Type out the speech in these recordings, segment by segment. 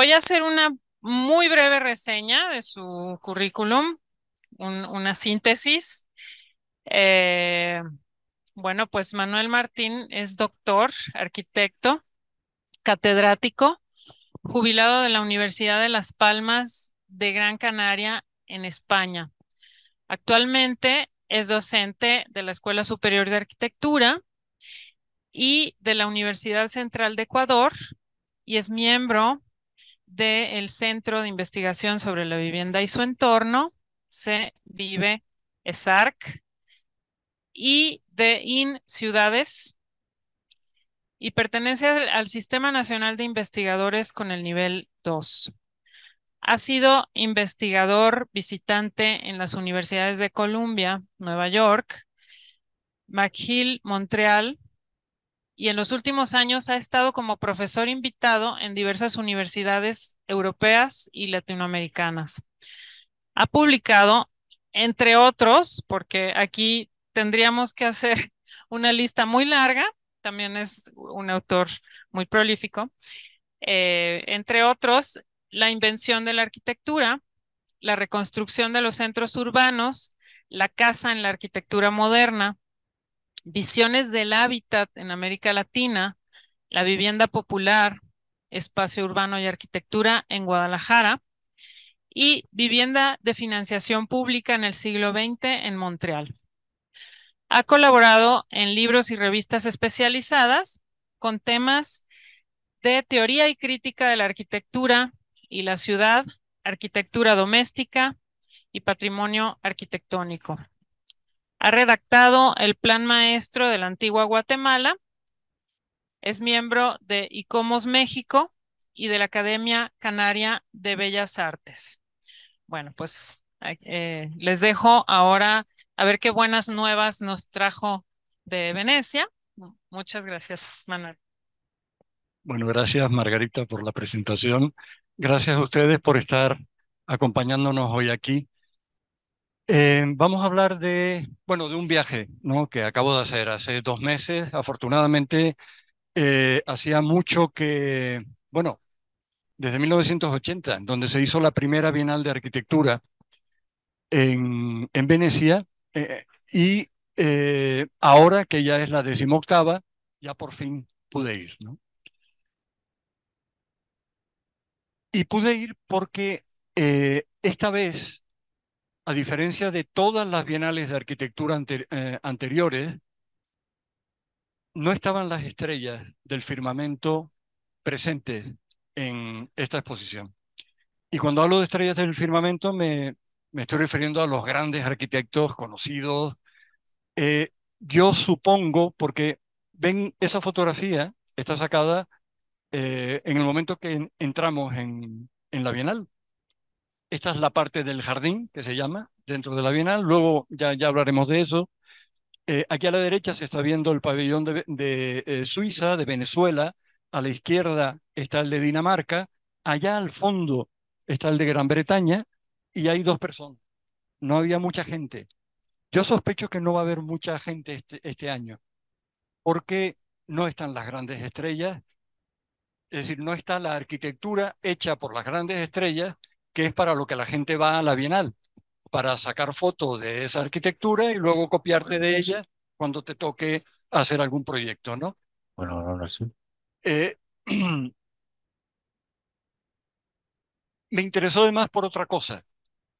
Voy a hacer una muy breve reseña de su currículum, una síntesis. Eh, bueno, pues Manuel Martín es doctor, arquitecto, catedrático, jubilado de la Universidad de Las Palmas de Gran Canaria en España. Actualmente es docente de la Escuela Superior de Arquitectura y de la Universidad Central de Ecuador y es miembro del Centro de Investigación sobre la Vivienda y su Entorno, se vive ESARC, y de IN Ciudades, y pertenece al, al Sistema Nacional de Investigadores con el nivel 2. Ha sido investigador visitante en las universidades de Columbia, Nueva York, McGill, Montreal, y en los últimos años ha estado como profesor invitado en diversas universidades europeas y latinoamericanas. Ha publicado, entre otros, porque aquí tendríamos que hacer una lista muy larga, también es un autor muy prolífico, eh, entre otros, la invención de la arquitectura, la reconstrucción de los centros urbanos, la casa en la arquitectura moderna, visiones del hábitat en América Latina, la vivienda popular, espacio urbano y arquitectura en Guadalajara y vivienda de financiación pública en el siglo XX en Montreal. Ha colaborado en libros y revistas especializadas con temas de teoría y crítica de la arquitectura y la ciudad, arquitectura doméstica y patrimonio arquitectónico. Ha redactado el Plan Maestro de la Antigua Guatemala. Es miembro de ICOMOS México y de la Academia Canaria de Bellas Artes. Bueno, pues eh, les dejo ahora a ver qué buenas nuevas nos trajo de Venecia. Muchas gracias, Manuel. Bueno, gracias Margarita por la presentación. Gracias a ustedes por estar acompañándonos hoy aquí. Eh, vamos a hablar de, bueno, de un viaje ¿no? que acabo de hacer hace dos meses. Afortunadamente, eh, hacía mucho que, bueno, desde 1980, en donde se hizo la primera Bienal de Arquitectura en, Venecia, eh, y ahora que ya es la decimoctava, ya por fin pude ir. ¿no? Y pude ir porque esta vez a diferencia de todas las bienales de arquitectura eh, anteriores, no estaban las estrellas del firmamento presentes en esta exposición. Y cuando hablo de estrellas del firmamento, me, me estoy refiriendo a los grandes arquitectos conocidos. Eh, yo supongo, porque ven esa fotografía, está sacada eh, en el momento que entramos en, en la Bienal. Esta es la parte del jardín que se llama dentro de la Bienal, luego ya, ya hablaremos de eso. Eh, aquí a la derecha se está viendo el pabellón de, eh, Suiza, de Venezuela, a la izquierda está el de Dinamarca, allá al fondo está el de Gran Bretaña y hay dos personas. No había mucha gente. Yo sospecho que no va a haber mucha gente este, este año, porque no están las grandes estrellas, es decir, no está la arquitectura hecha por las grandes estrellas que es para lo que la gente va a la Bienal, para sacar fotos de esa arquitectura y luego copiarte de ella cuando te toque hacer algún proyecto, ¿no? Bueno, no sí. Eh, me interesó además por otra cosa,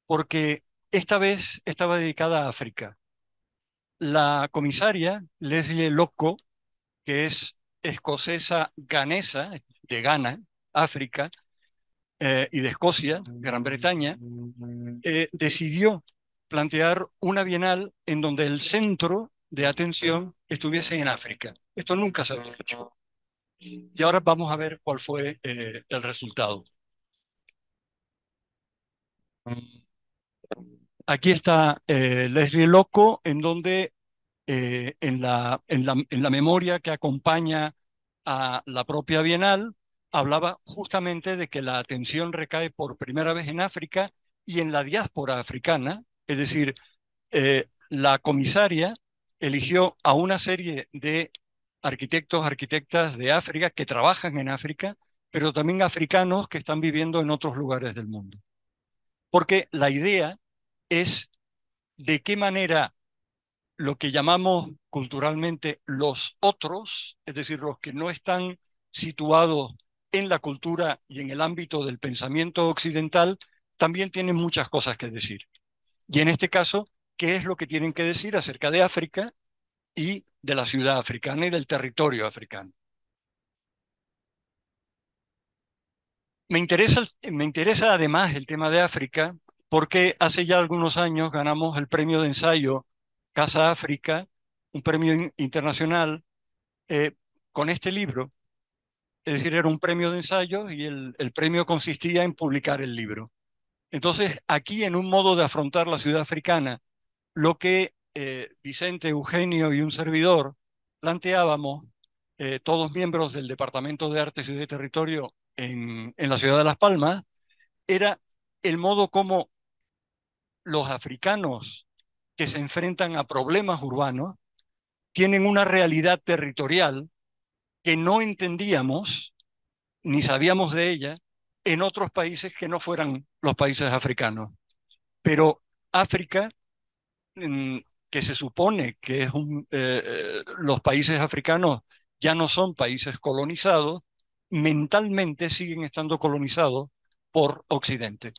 porque esta vez estaba dedicada a África. La comisaria Leslie Loco, que es escocesa ganesa de Ghana, África, eh, y de Escocia, Gran Bretaña, eh, decidió plantear una bienal en donde el centro de atención estuviese en África. Esto nunca se había hecho. Y ahora vamos a ver cuál fue eh, el resultado. Aquí está Leslie Loco, en donde en, la, en la memoria que acompaña a la propia Bienal, hablaba justamente de que la atención recae por primera vez en África y en la diáspora africana, es decir, eh, la comisaria eligió a una serie de arquitectos, arquitectas de África que trabajan en África, pero también africanos que están viviendo en otros lugares del mundo. Porque la idea es de qué manera lo que llamamos culturalmente los otros, es decir, los que no están situados en la cultura y en el ámbito del pensamiento occidental también tienen muchas cosas que decir. Y en este caso, ¿qué es lo que tienen que decir acerca de África y de la ciudad africana y del territorio africano? Me interesa, me interesa además el tema de África porque hace ya algunos años ganamos el premio de ensayo Casa África, un premio internacional, eh, con este libro es decir, era un premio de ensayo y el, premio consistía en publicar el libro. Entonces, aquí en un modo de afrontar la ciudad africana, lo que eh, Vicente, Eugenio y un servidor planteábamos, eh, todos miembros del Departamento de artes y de Territorio en la ciudad de Las Palmas, era el modo como los africanos que se enfrentan a problemas urbanos tienen una realidad territorial que no entendíamos ni sabíamos de ella en otros países que no fueran los países africanos. Pero África, que se supone que es un, eh, eh, los países africanos ya no son países colonizados, mentalmente siguen estando colonizados por Occidente.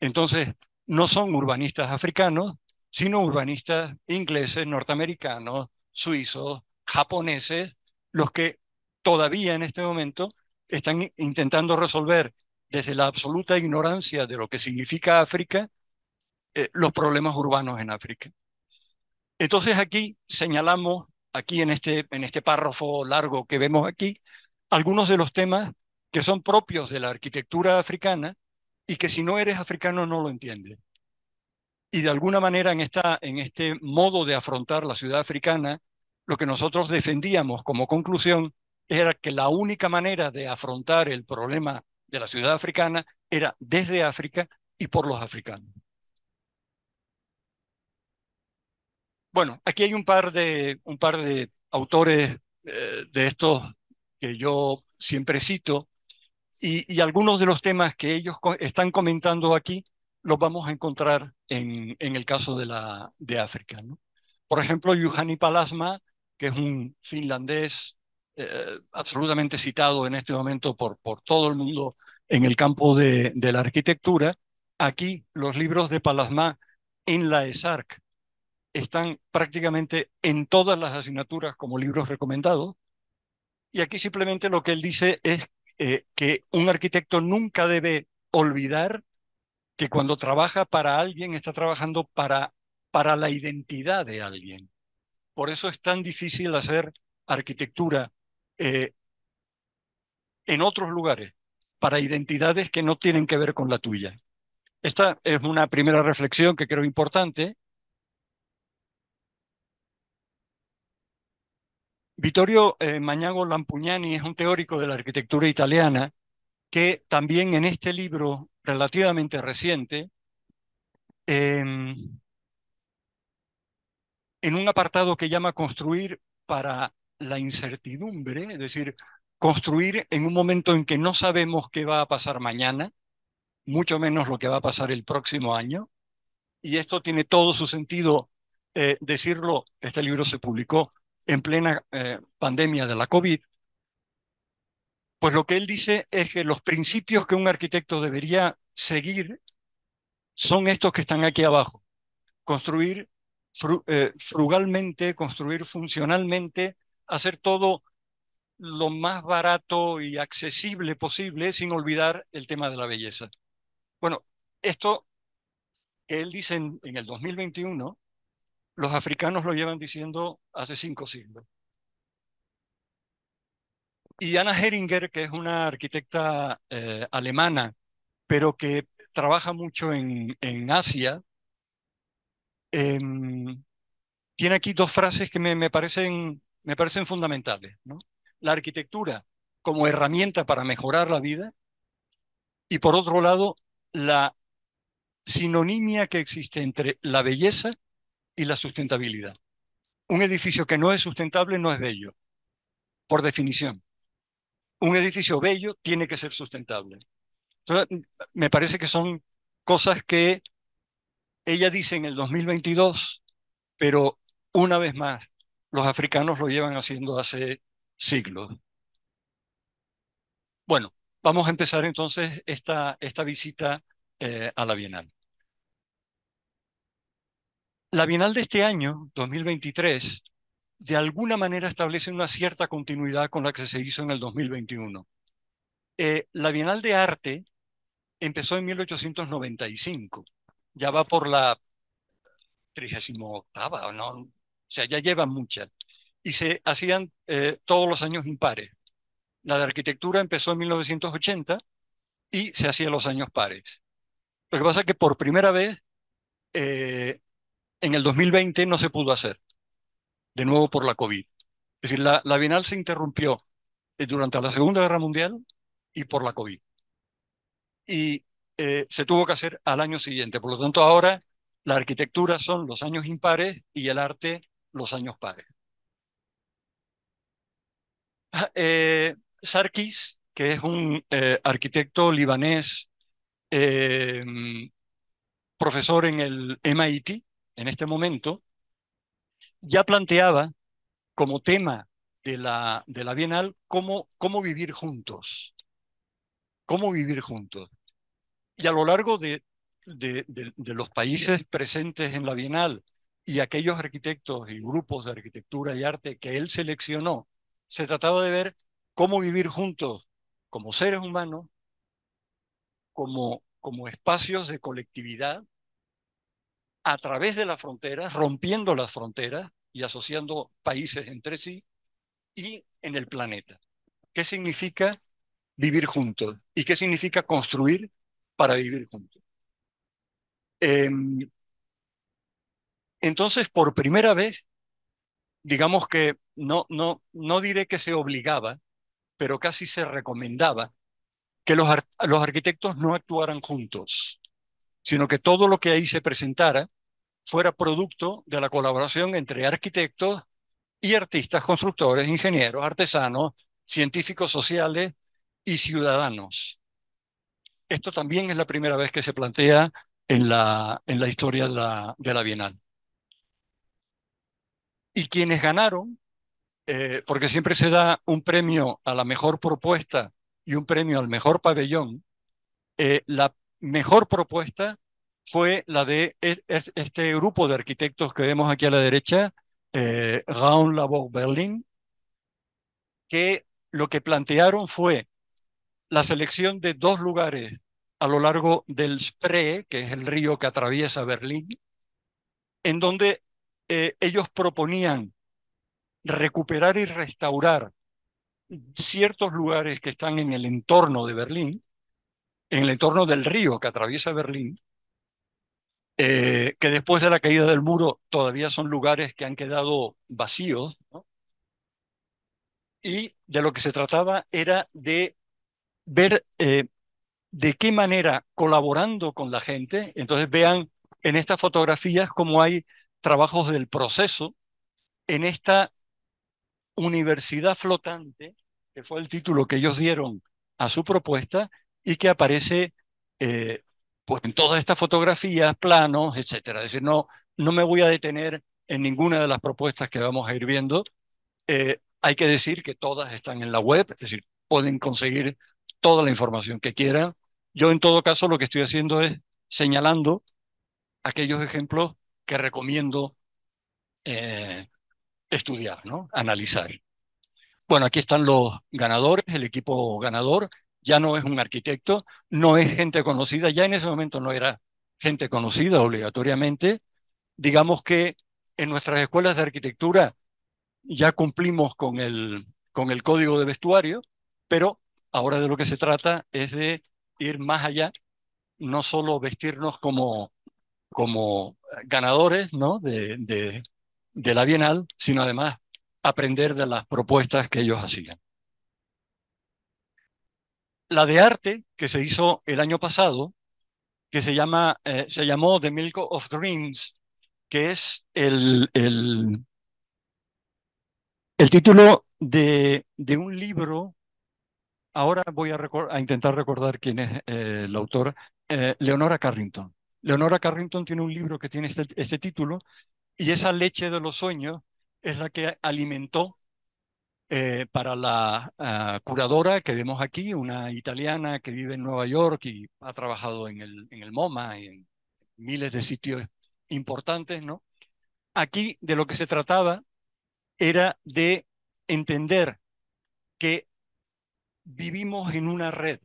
Entonces, no son urbanistas africanos, sino urbanistas ingleses, norteamericanos, suizos, japoneses, los que todavía en este momento están intentando resolver desde la absoluta ignorancia de lo que significa África eh, los problemas urbanos en África. Entonces aquí señalamos, aquí en este, en este párrafo largo que vemos aquí, algunos de los temas que son propios de la arquitectura africana y que si no eres africano no lo entiendes. Y de alguna manera en, esta, en este modo de afrontar la ciudad africana, lo que nosotros defendíamos como conclusión era que la única manera de afrontar el problema de la ciudad africana era desde África y por los africanos. Bueno, aquí hay un par de, un par de autores eh, de estos que yo siempre cito y, algunos de los temas que ellos están comentando aquí los vamos a encontrar en, en el caso de, la, de África. ¿no? Por ejemplo, Juhani Palasma, que es un finlandés eh, absolutamente citado en este momento por, por todo el mundo en el campo de, la arquitectura, aquí los libros de Palasma en la ESARC están prácticamente en todas las asignaturas como libros recomendados. Y aquí simplemente lo que él dice es eh, que un arquitecto nunca debe olvidar que cuando trabaja para alguien está trabajando para, para la identidad de alguien. Por eso es tan difícil hacer arquitectura eh, en otros lugares para identidades que no tienen que ver con la tuya. Esta es una primera reflexión que creo importante. Vittorio eh, Mañago Lampugnani es un teórico de la arquitectura italiana que también en este libro relativamente reciente, em, en un apartado que llama Construir para la incertidumbre, es decir, construir en un momento en que no sabemos qué va a pasar mañana, mucho menos lo que va a pasar el próximo año, y esto tiene todo su sentido eh, decirlo, este libro se publicó en plena eh, pandemia de la COVID, pues lo que él dice es que los principios que un arquitecto debería seguir son estos que están aquí abajo. Construir eh, frugalmente, construir funcionalmente, hacer todo lo más barato y accesible posible sin olvidar el tema de la belleza. Bueno, esto él dice en, el 2021, los africanos lo llevan diciendo hace cinco siglos. Y ana Heringer, que es una arquitecta eh, alemana, pero que trabaja mucho en, en Asia, em, tiene aquí dos frases que me, me parecen me parecen fundamentales. ¿no? La arquitectura como herramienta para mejorar la vida y por otro lado la sinonimia que existe entre la belleza y la sustentabilidad. Un edificio que no es sustentable no es bello, por definición. Un edificio bello tiene que ser sustentable. Entonces, me parece que son cosas que ella dice en el 2022, pero una vez más, los africanos lo llevan haciendo hace siglos. Bueno, vamos a empezar entonces esta, esta visita eh, a la Bienal. La Bienal de este año, 2023, de alguna manera establece una cierta continuidad con la que se hizo en el 2021. Eh, la Bienal de Arte empezó en 1895, ya va por la 38, no, sea, ya llevan muchas. Y se hacían eh, todos los años impares. La de arquitectura empezó en 1980 y se hacía los años pares. Lo que pasa es que por primera vez eh, en el 2020 no se pudo hacer, de nuevo por la COVID. Es decir, la, la Bienal se interrumpió eh, durante la Segunda Guerra Mundial y por la COVID. Y se tuvo que hacer al año siguiente. Por lo tanto, ahora la arquitectura son los años impares y el arte los años pares. Ah, eh, Sarkis, que es un eh, arquitecto libanés, eh, profesor en el MIT en este momento, ya planteaba como tema de la, de la Bienal cómo, cómo vivir juntos. Cómo vivir juntos. Y a lo largo de los países presentes en la Bienal y aquellos arquitectos y grupos de arquitectura y arte que él seleccionó, se trataba de ver cómo vivir juntos como seres humanos, como, como espacios de colectividad, a través de las fronteras, rompiendo las fronteras y asociando países entre sí y en el planeta. ¿Qué significa vivir juntos? ¿Y qué significa construir para vivir juntos? Em, entonces, por primera vez, digamos que no, no, no diré que se obligaba, pero casi se recomendaba que los, los arquitectos no actuaran juntos, sino que todo lo que ahí se presentara fuera producto de la colaboración entre arquitectos y artistas, constructores, ingenieros, artesanos, científicos sociales y ciudadanos. Esto también es la primera vez que se plantea en la, en la historia la, de la Bienal. Y quienes ganaron, eh, porque siempre se da un premio a la mejor propuesta y un premio al mejor pabellón, eh, la mejor propuesta fue la de este grupo de arquitectos que vemos aquí a la derecha, eh, Raun Labor Berlin, que lo que plantearon fue la selección de dos lugares a lo largo del Spree, que es el río que atraviesa Berlín, en donde eh, ellos proponían recuperar y restaurar ciertos lugares que están en el entorno de Berlín, en el entorno del río que atraviesa Berlín, eh, que después de la caída del muro todavía son lugares que han quedado vacíos, y de lo que se trataba era de ver eh, de qué manera colaborando con la gente, entonces vean en estas fotografías cómo hay trabajos del proceso en esta universidad flotante, que fue el título que ellos dieron a su propuesta y que aparece eh, pues en todas estas fotografías, planos, etc. Es decir, no, no me voy a detener en ninguna de las propuestas que vamos a ir viendo. Eh, hay que decir que todas están en la web, es decir, pueden conseguir toda la información que quieran. Yo en todo caso lo que estoy haciendo es señalando aquellos ejemplos que recomiendo eh, estudiar, ¿no? analizar. Bueno, aquí están los ganadores, el equipo ganador. Ya no es un arquitecto, no es gente conocida, ya en ese momento no era gente conocida obligatoriamente. Digamos que en nuestras escuelas de arquitectura ya cumplimos con el, con el código de vestuario, pero ahora de lo que se trata es de ir más allá, no solo vestirnos como como ganadores ¿no? de, de, la Bienal, sino además aprender de las propuestas que ellos hacían. La de arte que se hizo el año pasado, que se, llama, eh, se llamó The Milk of Dreams, que es el, el, el título de, un libro. Ahora voy a, intentar recordar quién es eh, el autor, eh, Leonora Carrington. Leonora Carrington tiene un libro que tiene este, este, título y esa leche de los sueños es la que alimentó eh, para la ah, curadora que vemos aquí, una italiana que vive en Nueva York y ha trabajado en el, en el MoMA y en miles de sitios importantes, ¿no? Aquí de lo que se trataba era de entender que vivimos en una red,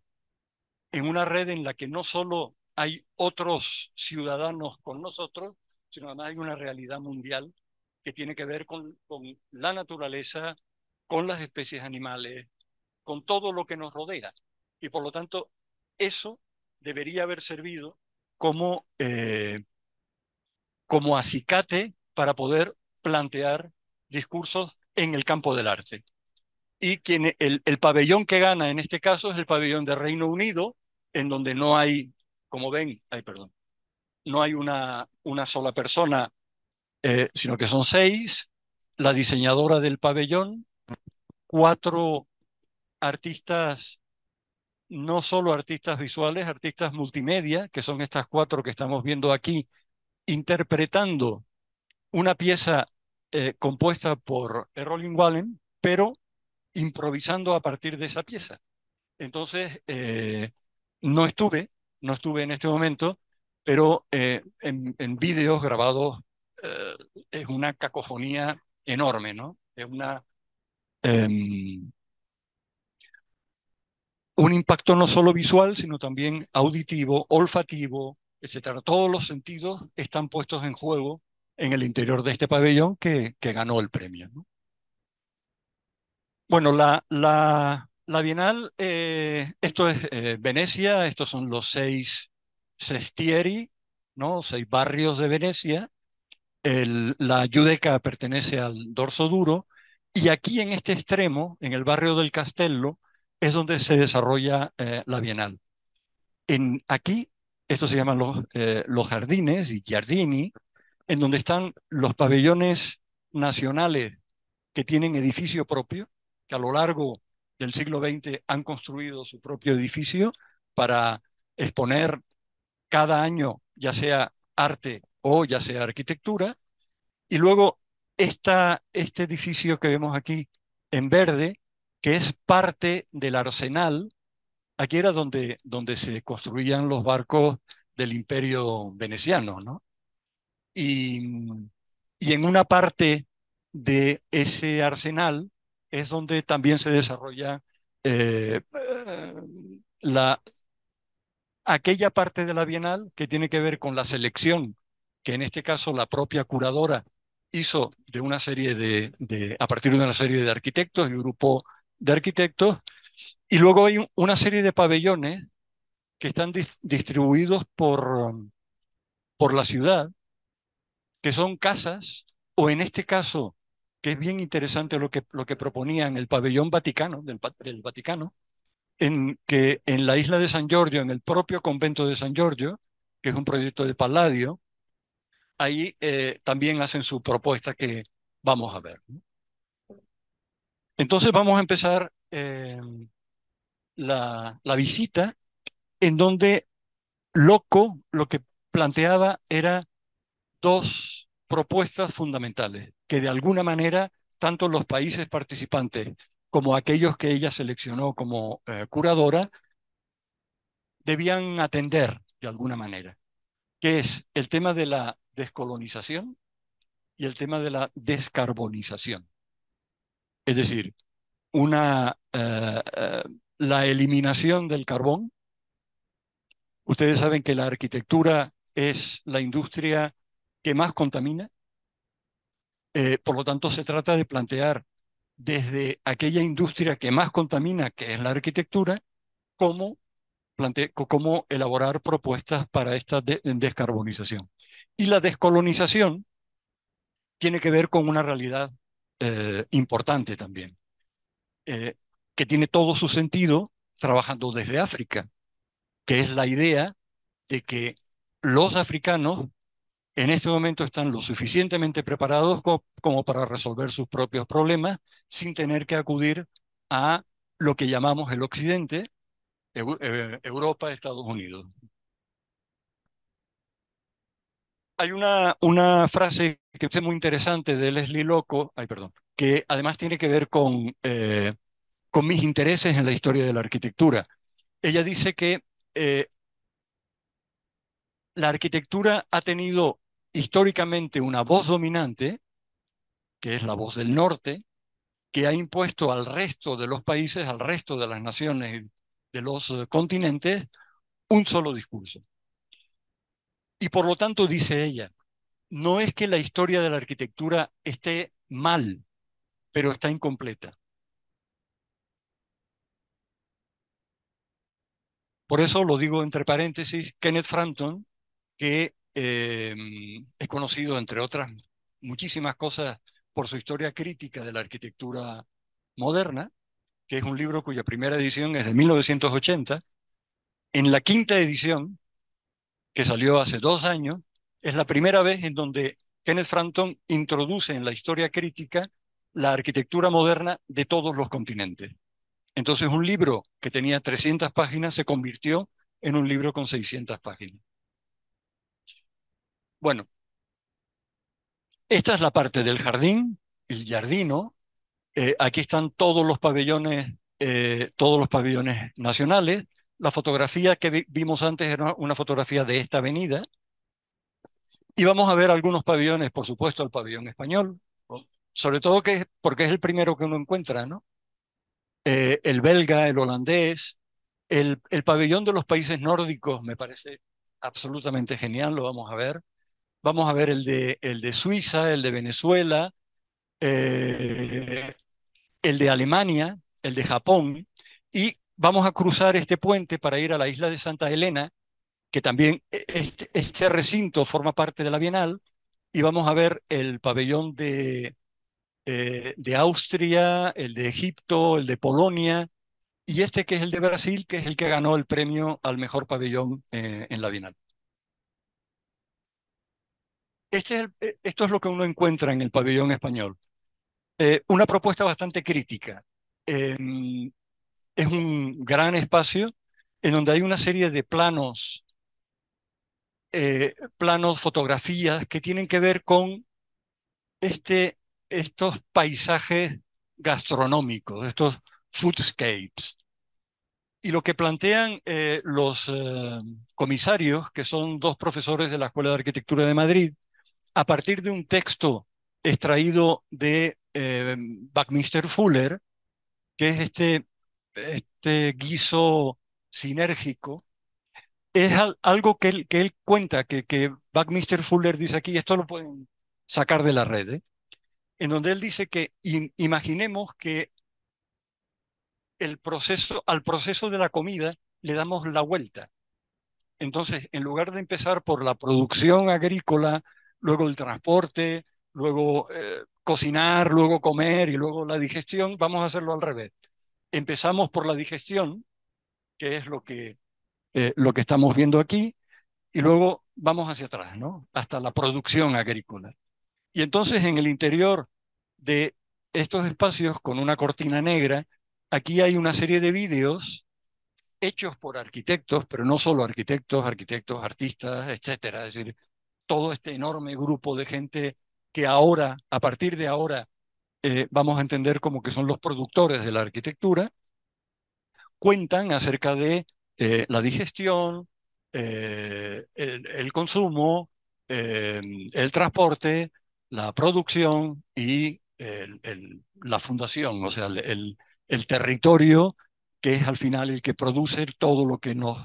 en una red en la que no solo hay otros ciudadanos con nosotros, sino además hay una realidad mundial que tiene que ver con, la naturaleza, con las especies animales, con todo lo que nos rodea. Y por lo tanto, eso debería haber servido como, eh, como acicate para poder plantear discursos en el campo del arte. Y quien, el, el pabellón que gana en este caso es el pabellón de Reino Unido, en donde no hay como ven, ay, perdón, no hay una, una sola persona, eh, sino que son seis, la diseñadora del pabellón, cuatro artistas, no solo artistas visuales, artistas multimedia, que son estas cuatro que estamos viendo aquí, interpretando una pieza eh, compuesta por eh, roland Wallen, pero improvisando a partir de esa pieza. Entonces, no estuve no estuve en este momento, pero eh, en, vídeos grabados eh, es una cacofonía enorme, ¿no? Es una, em, un impacto no solo visual, sino también auditivo, olfativo, etcétera. Todos los sentidos están puestos en juego en el interior de este pabellón que, ganó el premio. Bueno, la, la, la Bienal, eh, esto es eh, Venecia, estos son los seis sestieri, ¿no? seis barrios de Venecia. la Giudeca pertenece al dorso duro y aquí en este extremo, en el barrio del Castello, es donde se desarrolla eh, la Bienal. En, aquí, esto se llaman los, los jardines y giardini, en donde están los pabellones nacionales que tienen edificio propio, que a lo largo del siglo XX han construido su propio edificio para exponer cada año, ya sea arte o ya sea arquitectura. Y luego este edificio que vemos aquí en verde, que es parte del arsenal. Aquí era donde, donde se construían los barcos del imperio veneciano, ¿no? Y, y en una parte de ese arsenal es donde también se desarrolla eh, eh, la, aquella parte de la Bienal que tiene que ver con la selección, que en este caso la propia curadora hizo de una serie de, a partir de una serie de arquitectos y grupo de arquitectos, y luego hay una serie de pabellones que están distribuidos por, por la ciudad, que son casas, o en este caso que es bien interesante lo que, lo que proponían el pabellón Vaticano, del, Vaticano, en que en la isla de San Giorgio, en el propio convento de San Giorgio, que es un proyecto de Palladio, ahí eh, también hacen su propuesta que vamos a ver. Entonces vamos a empezar eh, la, la visita en donde Loco lo que planteaba era dos propuestas fundamentales que de alguna manera tanto los países participantes como aquellos que ella seleccionó como eh, curadora debían atender de alguna manera, que es el tema de la descolonización y el tema de la descarbonización. Es decir, una, eh, eh, la eliminación del carbón. Ustedes saben que la arquitectura es la industria que más contamina eh, por lo tanto, se trata de plantear desde aquella industria que más contamina, que es la arquitectura, cómo, cómo elaborar propuestas para esta descarbonización. Y la descolonización tiene que ver con una realidad eh, importante también, eh, que tiene todo su sentido trabajando desde África, que es la idea de que los africanos en este momento están lo suficientemente preparados como para resolver sus propios problemas sin tener que acudir a lo que llamamos el Occidente, eh, Europa, Estados Unidos. Hay una, una frase que es muy interesante de Leslie Loco, perdón, que además tiene que ver con, eh, con mis intereses en la historia de la arquitectura. Ella dice que eh, la arquitectura ha tenido históricamente una voz dominante, que es la voz del norte, que ha impuesto al resto de los países, al resto de las naciones de los eh, continentes, un solo discurso. Y por lo tanto, dice ella, no es que la historia de la arquitectura esté mal, pero está incompleta. Por eso lo digo entre paréntesis, Kenneth Frampton, que eh, mm, es conocido, entre otras muchísimas cosas, por su historia crítica de la arquitectura moderna, que es un libro cuya primera edición es de 1980. En la quinta edición, que salió hace dos años, es la primera vez en donde Kenneth Frampton introduce en la historia crítica la arquitectura moderna de todos los continentes. Entonces un libro que tenía 300 páginas se convirtió en un libro con 600 páginas. Bueno, esta es la parte del jardín, el jardino. Eh, aquí están todos los pabellones, eh, todos los pabellones nacionales. La fotografía que vimos antes era una fotografía de esta avenida. Y vamos a ver algunos pabellones, por supuesto, el pabellón español, sobre todo que, porque es el primero que uno encuentra, ¿no? Eh, el belga, el holandés, el, el pabellón de los países nórdicos me parece absolutamente genial, lo vamos a ver vamos a ver el de, Suiza, el de Venezuela, eh, el de Alemania, el de Japón, y vamos a cruzar este puente para ir a la isla de Santa Elena, que también e, este, este, recinto forma parte de la Bienal, y vamos a ver el pabellón eh, de, Austria, el de Egipto, el de Polonia, y este que es el de Brasil, que es el que ganó el premio al mejor pabellón eh, en la Bienal. Este es eh, esto es lo que uno encuentra en el pabellón español. Eh, una propuesta bastante crítica. Em, es un gran espacio en donde hay una serie de planos, eh, planos, fotografías que tienen que ver con este, estos paisajes gastronómicos, estos foodscapes. Y lo que plantean los comisarios, que son dos profesores de la Escuela de Arquitectura de Madrid, a partir de un texto extraído de eh, Backmister Fuller, que es este, este guiso sinérgico, es algo que él, que él cuenta, que, que Buckminster Fuller dice aquí, esto lo pueden sacar de la red, ¿eh? en donde él dice que imaginemos que el proceso, al proceso de la comida le damos la vuelta. Entonces, en lugar de empezar por la producción agrícola, luego el transporte, luego eh, cocinar, luego comer y luego la digestión, vamos a hacerlo al revés. Empezamos por la digestión, que es lo que, eh, lo que estamos viendo aquí, y luego vamos hacia atrás, ¿no? Hasta la producción agrícola. Y entonces en el interior de estos espacios con una cortina negra, aquí hay una serie de vídeos hechos por arquitectos, pero no solo arquitectos, arquitectos, artistas, etcétera. Es decir, todo este enorme grupo de gente que ahora, a partir de ahora, eh, vamos a entender como que son los productores de la arquitectura, cuentan acerca de eh, la digestión, eh, el, consumo, el transporte, la producción y la fundación, o sea, el, territorio que es al final el que produce todo lo que nos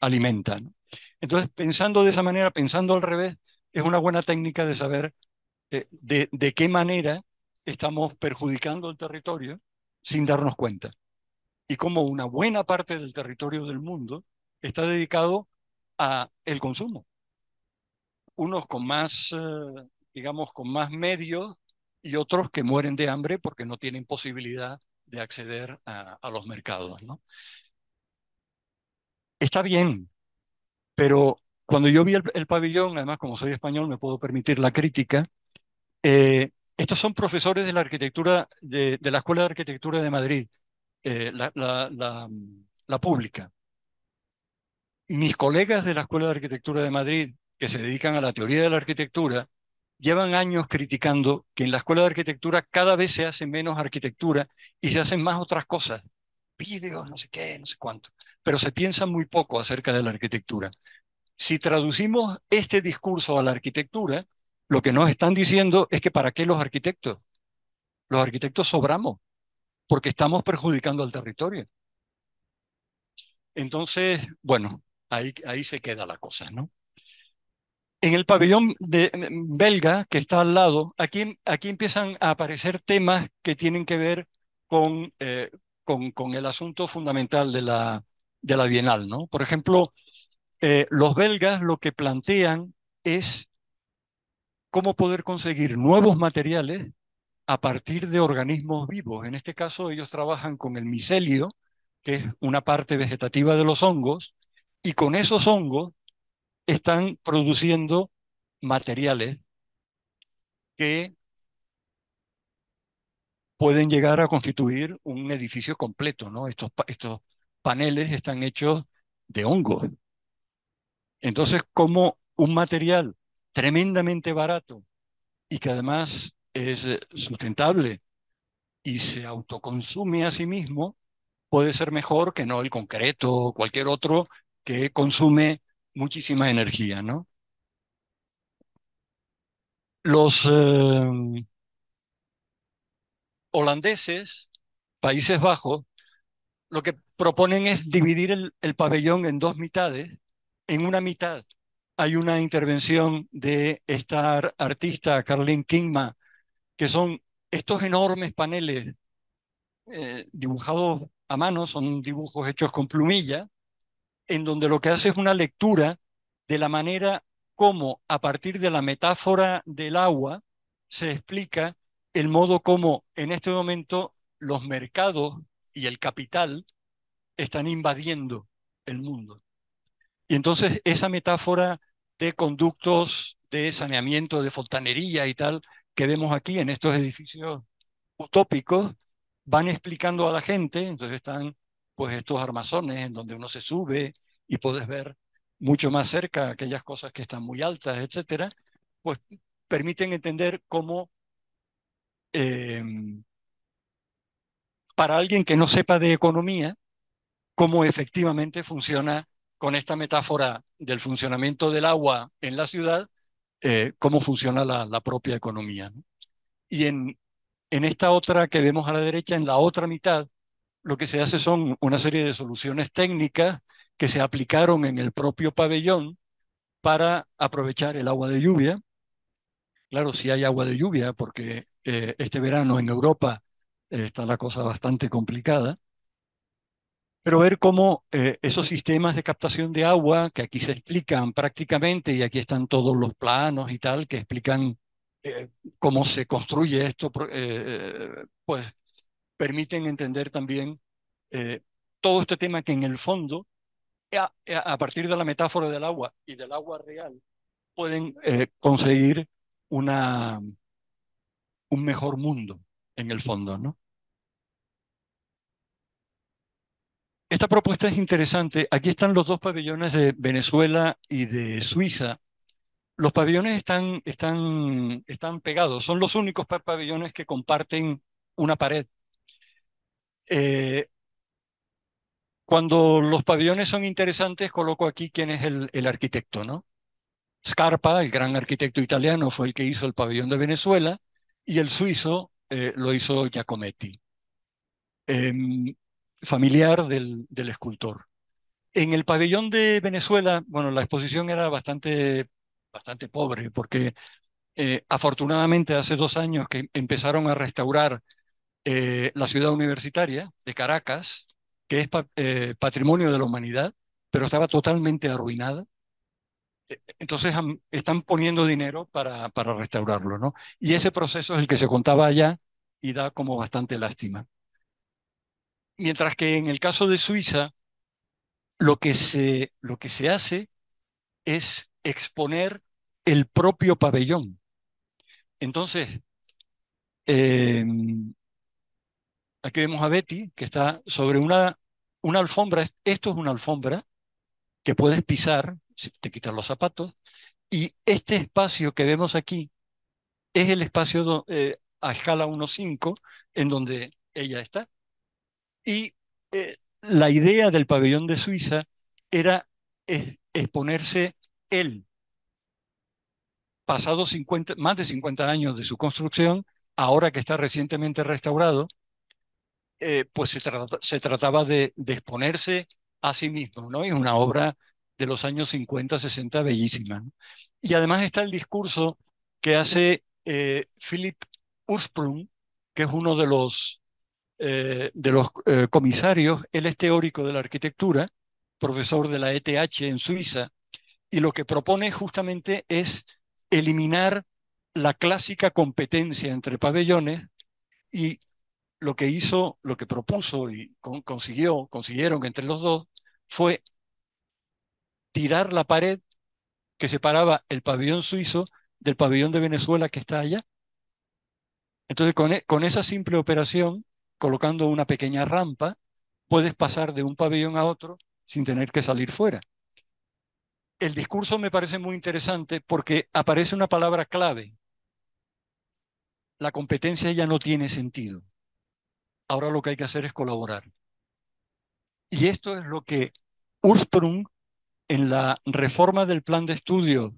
alimentan. Entonces, pensando de esa manera, pensando al revés, es una buena técnica de saber eh, de, qué manera estamos perjudicando el territorio sin darnos cuenta. Y cómo una buena parte del territorio del mundo está dedicado a el consumo. Unos con más, eh, digamos, con más medios y otros que mueren de hambre porque no tienen posibilidad de acceder a, a los mercados. ¿no? Está bien pero cuando yo vi el, pabellón, además como soy español me puedo permitir la crítica, eh, estos son profesores de la arquitectura de, la Escuela de Arquitectura de Madrid, eh, la, la pública. Mis colegas de la Escuela de Arquitectura de Madrid, que se dedican a la teoría de la arquitectura, llevan años criticando que en la Escuela de Arquitectura cada vez se hace menos arquitectura y se hacen más otras cosas vídeos, no sé qué, no sé cuánto, pero se piensa muy poco acerca de la arquitectura. Si traducimos este discurso a la arquitectura, lo que nos están diciendo es que para qué los arquitectos. Los arquitectos sobramos porque estamos perjudicando al territorio. Entonces, bueno, ahí, ahí se queda la cosa, ¿no? En el pabellón de, em, em, belga que está al lado, aquí, aquí empiezan a aparecer temas que tienen que ver con, eh, con, el asunto fundamental de la, de la Bienal, ¿no? Por ejemplo, eh, los belgas lo que plantean es cómo poder conseguir nuevos materiales a partir de organismos vivos. En este caso, ellos trabajan con el micelio, que es una parte vegetativa de los hongos, y con esos hongos están produciendo materiales que pueden llegar a constituir un edificio completo, ¿no? Estos, estos paneles están hechos de hongo. Entonces, como un material tremendamente barato y que además es eh, sustentable y se autoconsume a sí mismo, puede ser mejor que no el concreto o cualquier otro que consume muchísima energía, ¿no? Los, eh, holandeses, Países Bajos, lo que proponen es dividir el, pabellón en dos mitades. En una mitad hay una intervención de esta artista Carlin Kingma, que son estos enormes paneles eh, dibujados a mano, son dibujos hechos con plumilla, en donde lo que hace es una lectura de la manera como a partir de la metáfora del agua se explica el modo como en este momento los mercados y el capital están invadiendo el mundo. Y entonces esa metáfora de conductos de saneamiento, de fontanería y tal, que vemos aquí en estos edificios utópicos, van explicando a la gente, entonces están pues estos armazones en donde uno se sube y puedes ver mucho más cerca aquellas cosas que están muy altas, etcétera, pues permiten entender cómo Em, para alguien que no sepa de economía, cómo efectivamente funciona con esta metáfora del funcionamiento del agua en la ciudad, eh, cómo funciona la, propia economía. Y en, en esta otra que vemos a la derecha, en la otra mitad, lo que se hace son una serie de soluciones técnicas que se aplicaron en el propio pabellón para aprovechar el agua de lluvia. Claro, si hay agua de lluvia, porque eh, este verano en Europa eh, está la cosa bastante complicada, pero ver cómo eh, esos sistemas de captación de agua, que aquí se explican prácticamente, y aquí están todos los planos y tal, que explican cómo se construye esto, pues permiten entender también todo este tema que en el fondo, a, partir de la metáfora del agua y del agua real, pueden conseguir una, un mejor mundo en el fondo, ¿no? Esta propuesta es interesante. Aquí están los dos pabellones de Venezuela y de Suiza. Los pabellones están, están, están pegados, son los únicos pabellones que comparten una pared. Eh, cuando los pabellones son interesantes, coloco aquí quién es el, el arquitecto, ¿no? Scarpa, el gran arquitecto italiano, fue el que hizo el pabellón de Venezuela y el suizo eh, lo hizo Giacometti, familiar del, escultor. En el pabellón de Venezuela, bueno, la exposición era bastante, bastante pobre, porque eh, afortunadamente hace dos años que empezaron a restaurar eh, la ciudad universitaria de Caracas, que es patrimonio de la humanidad, pero estaba totalmente arruinada entonces están poniendo dinero para, para restaurarlo, ¿no? Y ese proceso es el que se contaba allá y da como bastante lástima. Mientras que en el caso de Suiza, lo que se, lo que se hace es exponer el propio pabellón. Entonces, em, aquí vemos a Betty que está sobre una, una alfombra. Esto es una alfombra que puedes pisar te quitas los zapatos. Y este espacio que vemos aquí es el espacio eh, a escala 1.5 en donde ella está. Y eh, la idea del pabellón de Suiza era exponerse él, pasado 50, más de 50 años de su construcción, ahora que está recientemente restaurado, eh, pues se, trataba de, de, exponerse a sí mismo, ¿no? Es una obra de los años 50, 60, bellísima. Y además está el discurso que hace eh, Philip Ursprung, que es uno de los, eh, de los eh, comisarios, él es teórico de la arquitectura, profesor de la ETH en Suiza, y lo que propone justamente es eliminar la clásica competencia entre pabellones y lo que hizo, lo que propuso y consiguió, consiguieron entre los dos, fue tirar la pared que separaba el pabellón suizo del pabellón de Venezuela que está allá. Entonces, e, con, esa simple operación, colocando una pequeña rampa, puedes pasar de un pabellón a otro sin tener que salir fuera. El discurso me parece muy interesante porque aparece una palabra clave. La competencia ya no tiene sentido. Ahora lo que hay que hacer es colaborar. Y esto es lo que Ursprung en la reforma del plan de estudio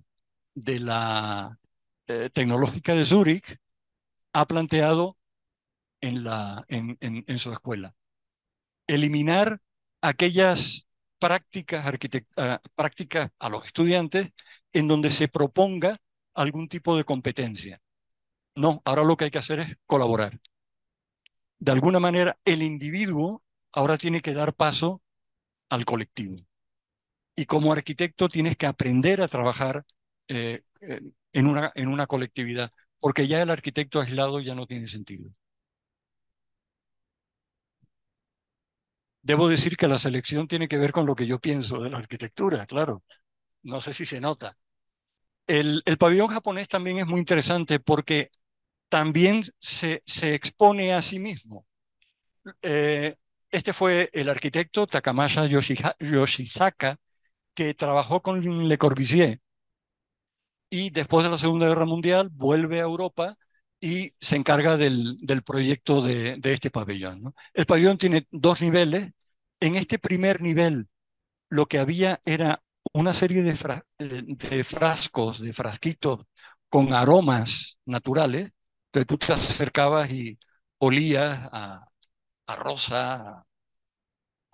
de la eh, Tecnológica de Zurich, ha planteado en, su escuela. Eliminar aquellas prácticas, ah, prácticas a los estudiantes en donde se proponga algún tipo de competencia. No, ahora lo que hay que hacer es colaborar. De alguna manera, el individuo ahora tiene que dar paso al colectivo. Y como arquitecto tienes que aprender a trabajar eh, en, una, en una colectividad, porque ya el arquitecto aislado ya no tiene sentido. Debo decir que la selección tiene que ver con lo que yo pienso de la arquitectura, claro. No sé si se nota. El, el pabellón japonés también es muy interesante porque también se, se expone a sí mismo. Eh, este fue el arquitecto Takamasa Yoshizaka, que trabajó con Le Corbusier y después de la Segunda Guerra Mundial vuelve a Europa y se encarga del, del proyecto de, este pabellón. El pabellón tiene dos niveles. En este primer nivel lo que había era una serie de, de frascos, de frasquitos con aromas naturales, que tú te acercabas y olías a, rosa, a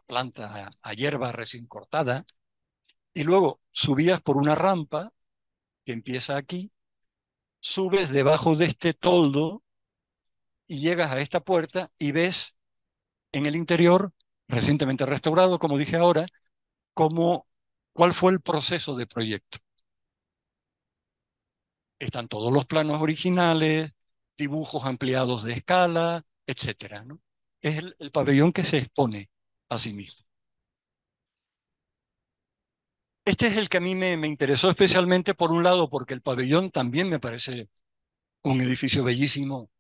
planta, a, hierba recién cortada, y luego subías por una rampa que empieza aquí, subes debajo de este toldo y llegas a esta puerta y ves en el interior, recientemente restaurado, como dije ahora, cuál fue el proceso de proyecto. Están todos los planos originales, dibujos ampliados de escala, etc. Es el pabellón que se expone a sí mismo. Este es el que a mí me, interesó especialmente, por un lado, porque el pabellón también me parece un edificio bellísimo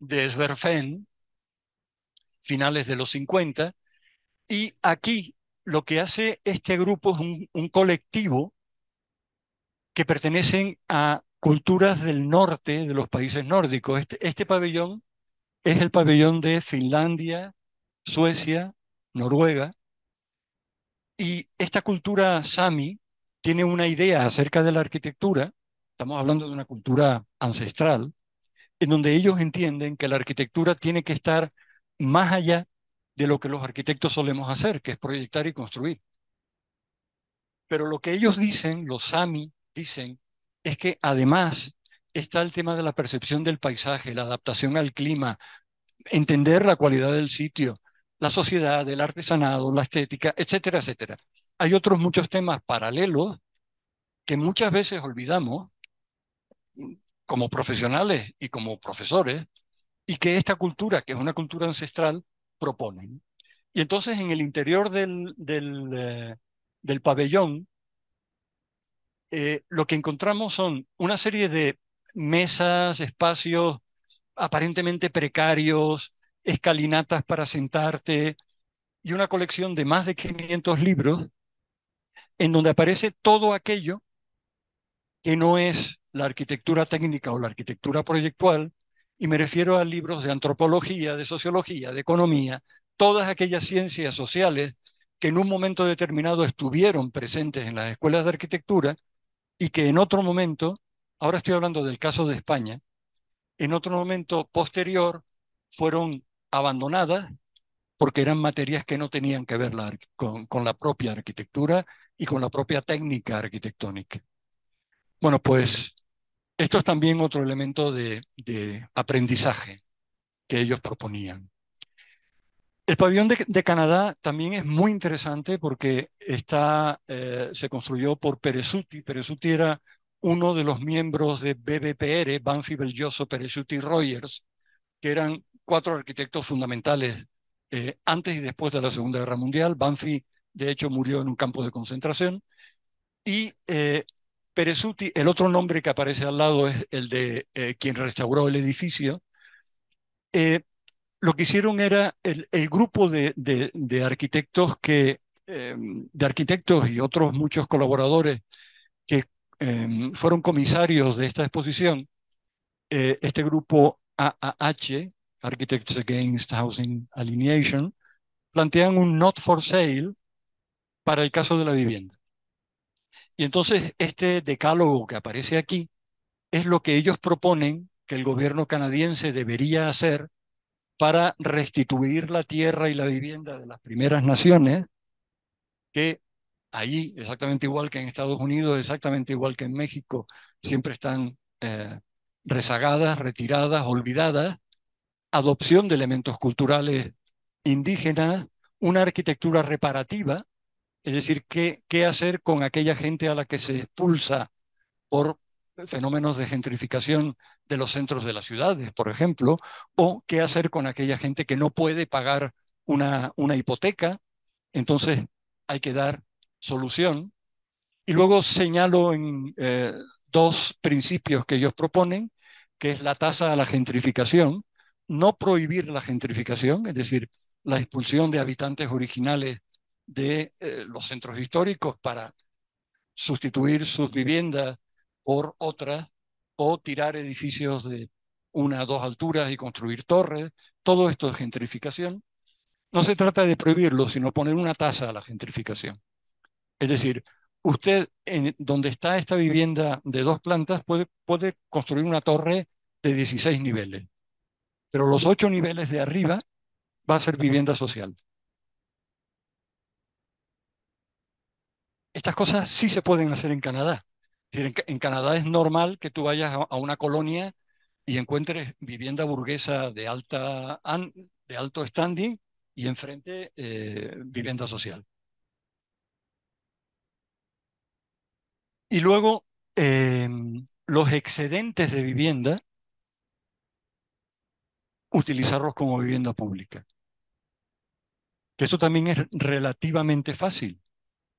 de Sverfen, finales de los 50, y aquí lo que hace este grupo es un, colectivo que pertenecen a culturas del norte, de los países nórdicos. este, este pabellón es el pabellón de Finlandia, Suecia, Noruega, y esta cultura sami tiene una idea acerca de la arquitectura, estamos hablando de una cultura ancestral, en donde ellos entienden que la arquitectura tiene que estar más allá de lo que los arquitectos solemos hacer, que es proyectar y construir. Pero lo que ellos dicen, los sami dicen, es que además está el tema de la percepción del paisaje, la adaptación al clima, entender la cualidad del sitio, la sociedad, el artesanado, la estética, etcétera, etcétera. Hay otros muchos temas paralelos que muchas veces olvidamos como profesionales y como profesores y que esta cultura, que es una cultura ancestral, proponen. Y entonces en el interior del, eh, pabellón, eh, lo que encontramos son una serie de mesas, espacios aparentemente precarios, escalinatas para sentarte y una colección de más de 500 libros en donde aparece todo aquello que no es la arquitectura técnica o la arquitectura proyectual, y me refiero a libros de antropología, de sociología, de economía, todas aquellas ciencias sociales que en un momento determinado estuvieron presentes en las escuelas de arquitectura y que en otro momento, ahora estoy hablando del caso de España, en otro momento posterior fueron abandonada porque eran materias que no tenían que ver con, la propia arquitectura y con la propia técnica arquitectónica. Bueno, pues esto es también otro elemento de, aprendizaje que ellos proponían. El pabellón de, Canadá también es muy interesante porque está, eh, se construyó por Perezuti. Perezuti era uno de los miembros de BBPR, Banfi Belloso Perezuti Rogers, que eran cuatro arquitectos fundamentales eh, antes y después de la Segunda Guerra Mundial. Banfi, de hecho, murió en un campo de concentración. Y eh, Perezuti, el otro nombre que aparece al lado es el de eh, quien restauró el edificio. Eh, lo que hicieron era el, grupo de, de, arquitectos que, em, de arquitectos y otros muchos colaboradores que em, fueron comisarios de esta exposición, este grupo AAH, Architects Against Housing Alienation, plantean un not for sale para el caso de la vivienda. Y entonces este decálogo que aparece aquí es lo que ellos proponen que el gobierno canadiense debería hacer para restituir la tierra y la vivienda de las primeras naciones, que allí, exactamente igual que en Estados Unidos, exactamente igual que en México, siempre están eh, rezagadas, retiradas, olvidadas, adopción de elementos culturales indígenas, una arquitectura reparativa, es decir, qué, qué hacer con aquella gente a la que se expulsa por fenómenos de gentrificación de los centros de las ciudades, por ejemplo, o qué hacer con aquella gente que no puede pagar una, una hipoteca. Entonces hay que dar solución. Y luego señalo en eh, dos principios que ellos proponen, que es la tasa a la gentrificación, no prohibir la gentrificación, es decir, la expulsión de habitantes originales de eh, los centros históricos para sustituir sus viviendas por otras o tirar edificios de una o dos alturas y construir torres. Todo esto es gentrificación. No se trata de prohibirlo, sino poner una tasa a la gentrificación. Es decir, usted en donde está esta vivienda de dos plantas puede, puede construir una torre de 16 niveles pero los ocho niveles de arriba va a ser vivienda social. Estas cosas sí se pueden hacer en Canadá. En Canadá es normal que tú vayas a una colonia y encuentres vivienda burguesa de, alta, de alto standing y enfrente eh, vivienda social. Y luego eh, los excedentes de vivienda utilizarlos como vivienda pública. Que esto también es relativamente fácil.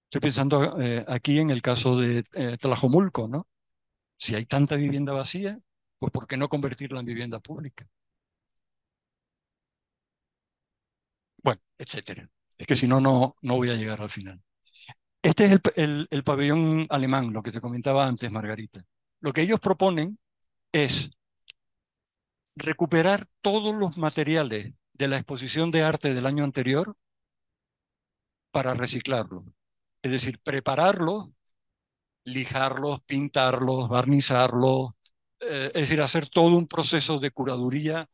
Estoy pensando eh, aquí en el caso de eh, Tlajomulco, ¿no? Si hay tanta vivienda vacía, pues ¿por qué no convertirla en vivienda pública? Bueno, etcétera. Es que si no, no, no voy a llegar al final. Este es el, el pabellón alemán, lo que te comentaba antes, Margarita. Lo que ellos proponen es recuperar todos los materiales de la exposición de arte del año anterior para reciclarlo. Es decir, prepararlo, lijarlos, pintarlos, barnizarlos, eh, es decir, hacer todo un proceso de curaduría,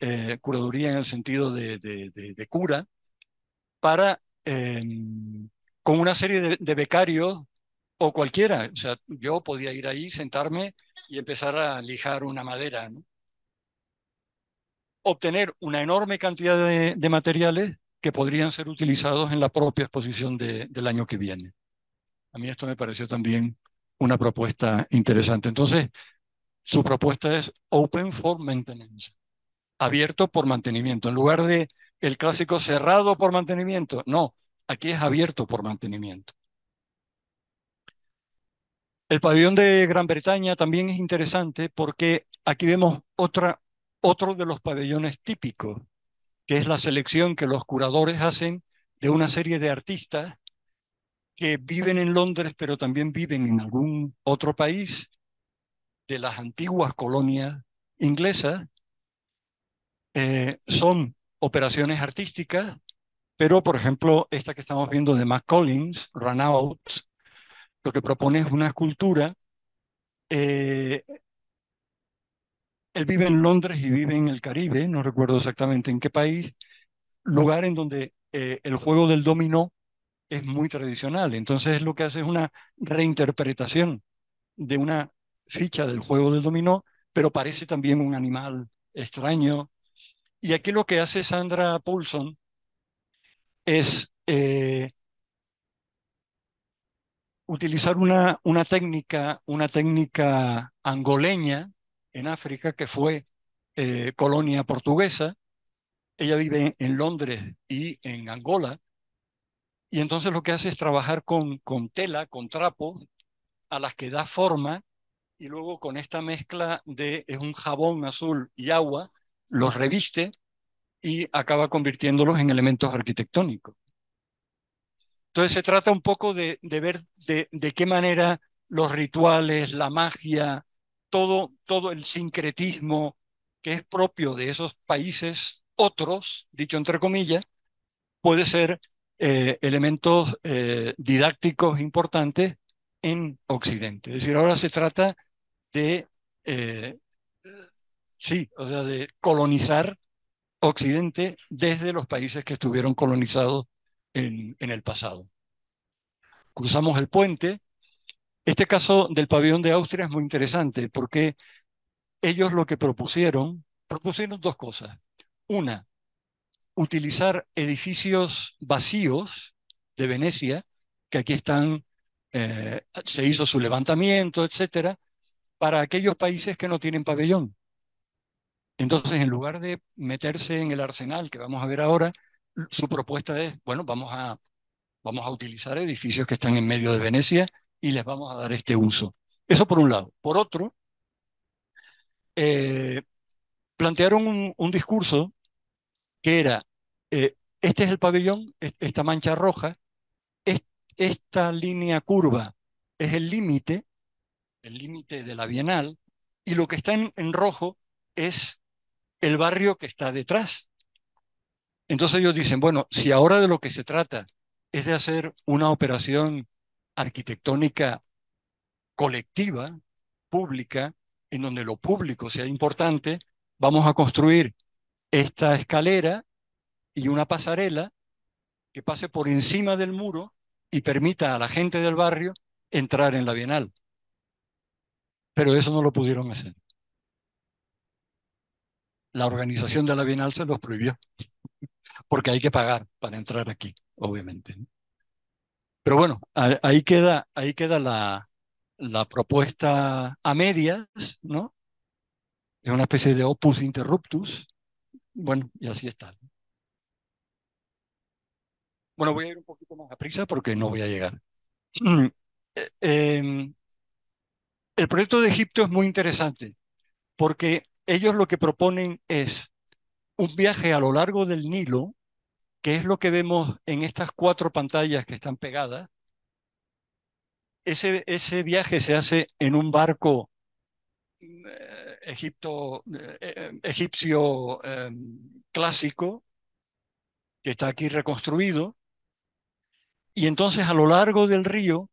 eh, curaduría en el sentido de, de, cura, para, em, con una serie de becarios o cualquiera. O sea, yo podía ir ahí, sentarme y empezar a lijar una madera, ¿no? obtener una enorme cantidad de, materiales que podrían ser utilizados en la propia exposición del año que viene. A mí esto me pareció también una propuesta interesante. Entonces, su propuesta es open for maintenance, abierto por mantenimiento, en lugar de el clásico cerrado por mantenimiento. No, aquí es abierto por mantenimiento. El pabellón de Gran Bretaña también es interesante porque aquí vemos otra otro de los pabellones típicos, que es la selección que los curadores hacen de una serie de artistas que viven en Londres, pero también viven en algún otro país de las antiguas colonias inglesas. Eh, son operaciones artísticas, pero por ejemplo, esta que estamos viendo de Mac Collins, Runouts, lo que propone es una escultura eh, él vive en Londres y vive en el Caribe, no recuerdo exactamente en qué país, lugar en donde eh, el juego del dominó es muy tradicional. Entonces lo que hace es una reinterpretación de una ficha del juego del dominó, pero parece también un animal extraño. Y aquí lo que hace Sandra Paulson es eh, utilizar una técnica, una técnica angoleña en África, que fue eh, colonia portuguesa. Ella vive en Londres y en Angola. Y entonces lo que hace es trabajar con, con tela, con trapo, a las que da forma y luego con esta mezcla de es un jabón azul y agua, los reviste y acaba convirtiéndolos en elementos arquitectónicos. Entonces se trata un poco de, de ver de, de, qué manera los rituales, la magia, todo, el sincretismo que es propio de esos países otros, dicho entre comillas, puede ser eh, elementos eh, didácticos importantes en Occidente. Es decir, ahora se trata de, eh, sí, o sea, de colonizar Occidente desde los países que estuvieron colonizados en, en el pasado. Cruzamos el puente este caso del pabellón de Austria es muy interesante porque ellos lo que propusieron, propusieron dos cosas. Una, utilizar edificios vacíos de Venecia, que aquí están, eh, se hizo su levantamiento, etcétera, para aquellos países que no tienen pabellón. Entonces, en lugar de meterse en el arsenal que vamos a ver ahora, su propuesta es, bueno, vamos a, vamos a utilizar edificios que están en medio de Venecia y les vamos a dar este uso. Eso por un lado. Por otro, eh, plantearon un, discurso que era, eh, este es el pabellón, esta mancha roja, esta línea curva es el límite, el límite de la Bienal, y lo que está en rojo es el barrio que está detrás. Entonces ellos dicen, bueno, si ahora de lo que se trata es de hacer una operación arquitectónica colectiva, pública, en donde lo público sea importante, vamos a construir esta escalera y una pasarela que pase por encima del muro y permita a la gente del barrio entrar en la Bienal. Pero eso no lo pudieron hacer. La organización de la Bienal se los prohibió, porque hay que pagar para entrar aquí, obviamente. Pero bueno, ahí queda, ahí queda la, propuesta a medias, ¿no? Es una especie de opus interruptus. Bueno, y así está. Bueno, voy a ir un poquito más a prisa porque no voy a llegar. Eh, em, el proyecto de Egipto es muy interesante porque ellos lo que proponen es un viaje a lo largo del Nilo que es lo que vemos en estas cuatro pantallas que están pegadas, ese, viaje se hace en un barco eh, eh, eh, egipcio clásico, que está aquí reconstruido, y entonces a lo largo del río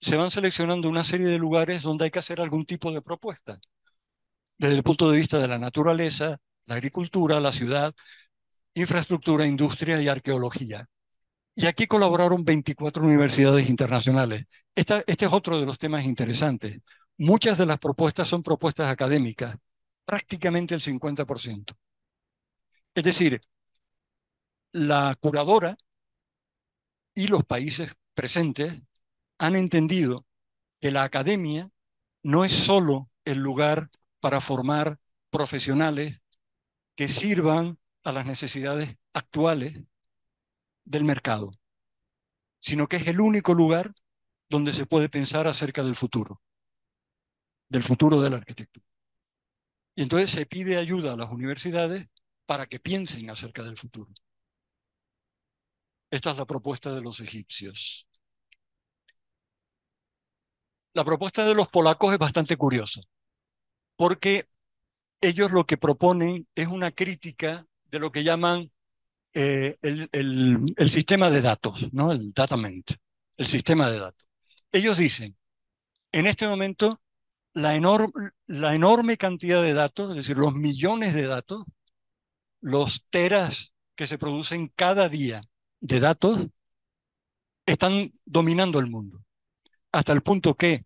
se van seleccionando una serie de lugares donde hay que hacer algún tipo de propuesta, desde el punto de vista de la naturaleza, la agricultura, la ciudad, infraestructura, industria y arqueología. Y aquí colaboraron 24 universidades internacionales. Esta, este es otro de los temas interesantes. Muchas de las propuestas son propuestas académicas, prácticamente el 50%. Es decir, la curadora y los países presentes han entendido que la academia no es solo el lugar para formar profesionales que sirvan a las necesidades actuales del mercado, sino que es el único lugar donde se puede pensar acerca del futuro, del futuro de la arquitectura. Y entonces se pide ayuda a las universidades para que piensen acerca del futuro. Esta es la propuesta de los egipcios. La propuesta de los polacos es bastante curiosa, porque ellos lo que proponen es una crítica de lo que llaman eh, el, sistema de datos, ¿no? el datament, el sistema de datos. Ellos dicen, en este momento, la, la enorme cantidad de datos, es decir, los millones de datos, los teras que se producen cada día de datos, están dominando el mundo. Hasta el punto que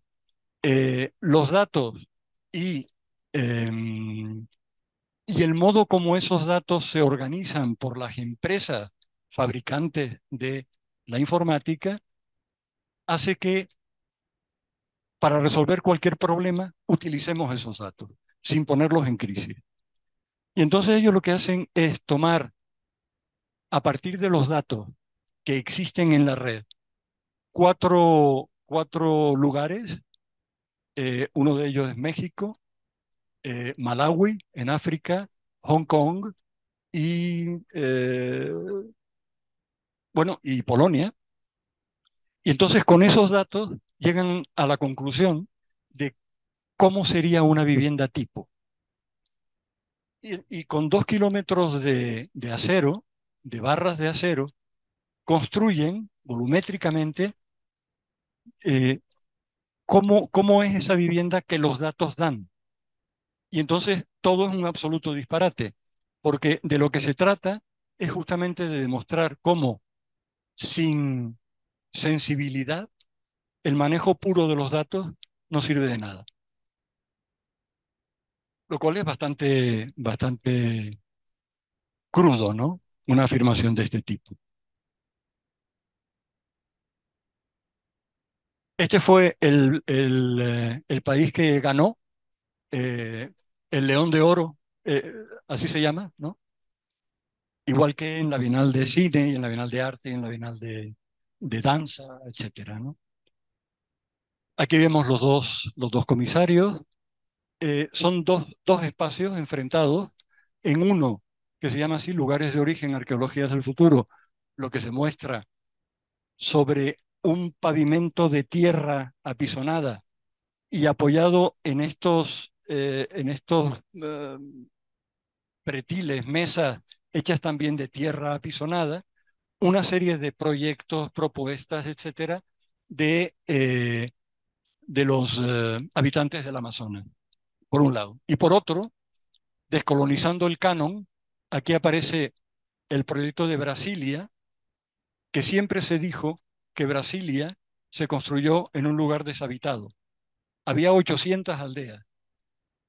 eh, los datos y em, y el modo como esos datos se organizan por las empresas fabricantes de la informática hace que para resolver cualquier problema utilicemos esos datos sin ponerlos en crisis. Y entonces ellos lo que hacen es tomar a partir de los datos que existen en la red cuatro, cuatro lugares, eh, uno de ellos es México, eh, Malawi, en África, Hong Kong y, eh, bueno, y Polonia. Y entonces con esos datos llegan a la conclusión de cómo sería una vivienda tipo. Y, con dos kilómetros de, acero, de barras de acero, construyen volumétricamente eh, cómo, es esa vivienda que los datos dan. Y entonces todo es un absoluto disparate, porque de lo que se trata es justamente de demostrar cómo sin sensibilidad el manejo puro de los datos no sirve de nada. Lo cual es bastante, bastante crudo, ¿no? Una afirmación de este tipo. Este fue el, el, eh, país que ganó eh, el León de Oro, eh, así se llama, ¿no? Igual que en la Bienal de Cine, en la Bienal de Arte, en la Bienal de, Danza, etcétera, ¿no? Aquí vemos los dos, los dos comisarios. Eh, son dos, dos espacios enfrentados en uno que se llama así Lugares de Origen, Arqueologías del Futuro, lo que se muestra sobre un pavimento de tierra apisonada y apoyado en estos eh, en estos eh, pretiles, mesas hechas también de tierra apisonada, una serie de proyectos, propuestas, etcétera, de, eh, de los habitantes del Amazonas, por un lado. Y por otro, descolonizando el canon, aquí aparece el proyecto de Brasilia, que siempre se dijo que Brasilia se construyó en un lugar deshabitado. Había 800 aldeas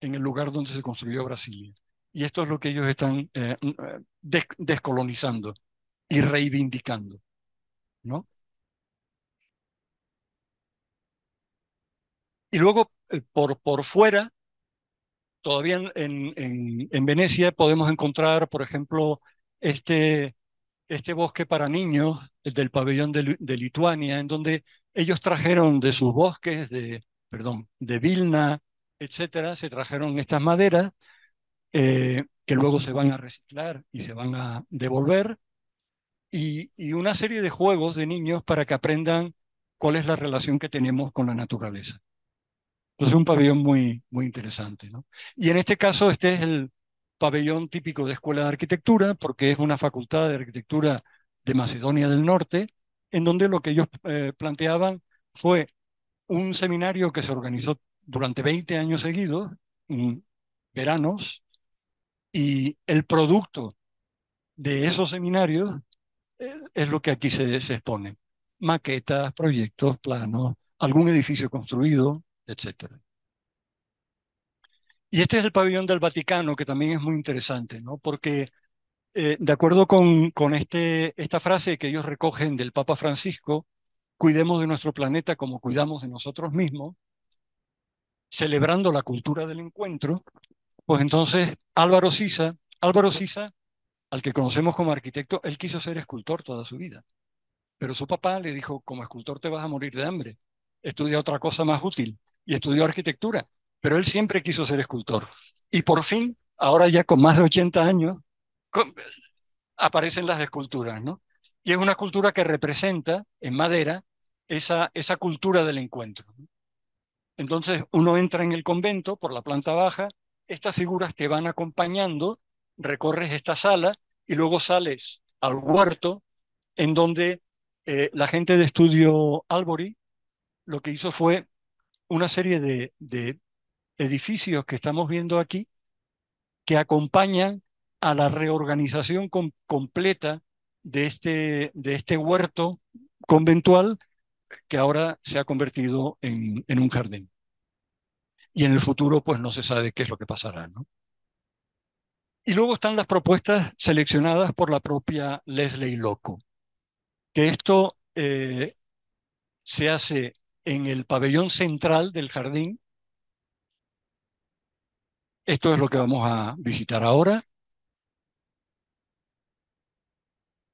en el lugar donde se construyó Brasilia. Y esto es lo que ellos están eh, mm, eh, descolonizando y reivindicando. ¿no? Y luego, eh, por, por fuera, todavía en, en, Venecia podemos encontrar, por ejemplo, este, este bosque para niños el del pabellón de, Lituania, en donde ellos trajeron de sus bosques, de, perdón, de Vilna, etcétera, se trajeron estas maderas eh, que luego se van a reciclar y se van a devolver y, una serie de juegos de niños para que aprendan cuál es la relación que tenemos con la naturaleza. Entonces, un pabellón muy, muy interesante. ¿no? Y en este caso, este es el pabellón típico de Escuela de Arquitectura, porque es una facultad de arquitectura de Macedonia del Norte, en donde lo que ellos eh, planteaban fue un seminario que se organizó durante 20 años seguidos, veranos, y el producto de esos seminarios eh, es lo que aquí se, expone. Maquetas, proyectos, planos, algún edificio construido, etc. Y este es el pabellón del Vaticano, que también es muy interesante, ¿no? porque eh, de acuerdo con, con este, esta frase que ellos recogen del Papa Francisco, cuidemos de nuestro planeta como cuidamos de nosotros mismos, celebrando la cultura del encuentro, pues entonces Álvaro Sisa, Álvaro Sisa, al que conocemos como arquitecto, él quiso ser escultor toda su vida. Pero su papá le dijo, como escultor te vas a morir de hambre, estudia otra cosa más útil. Y estudió arquitectura, pero él siempre quiso ser escultor. Y por fin, ahora ya con más de 80 años, aparecen las esculturas, ¿no? Y es una cultura que representa en madera esa, esa cultura del encuentro. Entonces uno entra en el convento por la planta baja, estas figuras te van acompañando, recorres esta sala y luego sales al huerto en donde eh, la gente de estudio Albori lo que hizo fue una serie de, edificios que estamos viendo aquí que acompañan a la reorganización completa de este, de este huerto conventual que ahora se ha convertido en, en un jardín y en el futuro pues no se sabe qué es lo que pasará. ¿no? Y luego están las propuestas seleccionadas por la propia Leslie Loco, que esto eh, se hace en el pabellón central del jardín. Esto es lo que vamos a visitar ahora.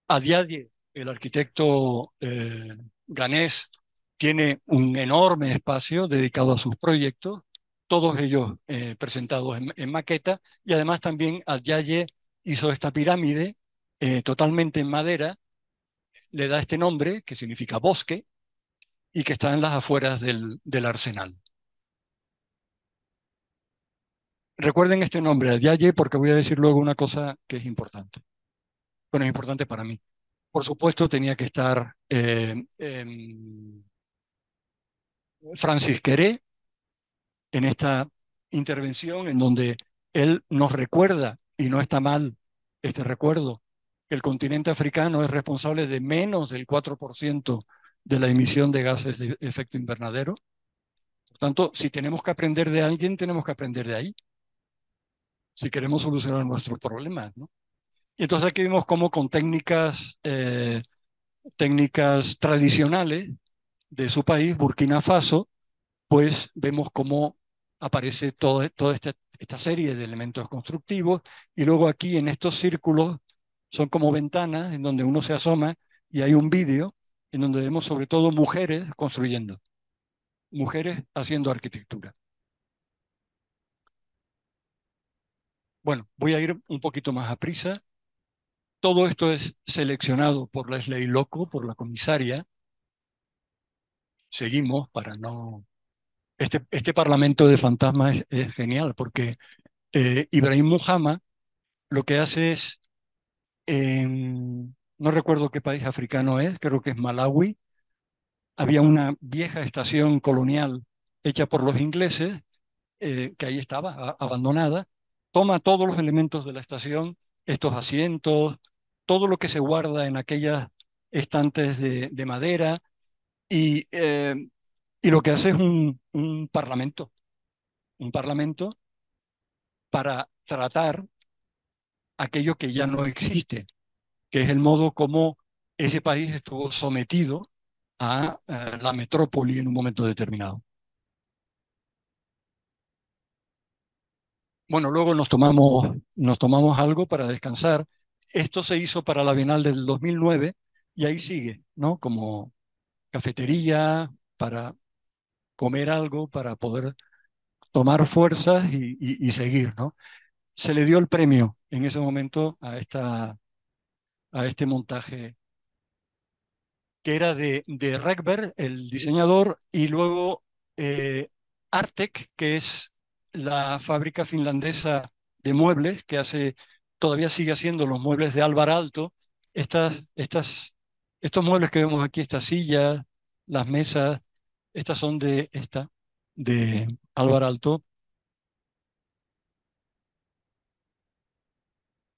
Adiadie, el arquitecto eh, ganés, tiene un enorme espacio dedicado a sus proyectos todos ellos eh, presentados en, maqueta, y además también Adyaye hizo esta pirámide eh, totalmente en madera, le da este nombre, que significa bosque, y que está en las afueras del, arsenal. Recuerden este nombre, Adyaye, porque voy a decir luego una cosa que es importante. Bueno, es importante para mí. Por supuesto, tenía que estar eh, em, Francis Queré, en esta intervención en donde él nos recuerda, y no está mal este recuerdo, que el continente africano es responsable de menos del 4% de la emisión de gases de efecto invernadero. Por tanto, si tenemos que aprender de alguien, tenemos que aprender de ahí, si queremos solucionar nuestros problemas. ¿no? Y entonces aquí vimos cómo con técnicas, eh, técnicas tradicionales de su país, Burkina Faso, pues vemos cómo aparece todo, toda esta, esta serie de elementos constructivos y luego aquí en estos círculos son como ventanas en donde uno se asoma y hay un vídeo en donde vemos sobre todo mujeres construyendo, mujeres haciendo arquitectura. Bueno, voy a ir un poquito más a prisa. Todo esto es seleccionado por Leslie Loco, por la comisaria. Seguimos para no este, este, parlamento de fantasmas es, genial porque eh, Ibrahim Muhammad lo que hace es, em, no recuerdo qué país africano es, creo que es Malawi, había una vieja estación colonial hecha por los ingleses, eh, que ahí estaba, abandonada, toma todos los elementos de la estación, estos asientos, todo lo que se guarda en aquellas estantes de, madera y em, y lo que hace es un, un parlamento, un parlamento para tratar aquello que ya no existe, que es el modo como ese país estuvo sometido a, eh, la metrópoli en un momento determinado. Bueno, luego nos tomamos, nos tomamos algo para descansar. Esto se hizo para la Bienal del 2009 y ahí sigue, ¿no? Como cafetería para comer algo para poder tomar fuerzas y, seguir, ¿no? Se le dio el premio en ese momento a, esta, a este montaje que era de, de el diseñador, y luego eh, Artec, que es la fábrica finlandesa de muebles que hace, todavía sigue haciendo los muebles de Álvaro Alto, estas, estas, estos muebles que vemos aquí, estas sillas, las mesas, estas son de esta, de Álvaro Alto.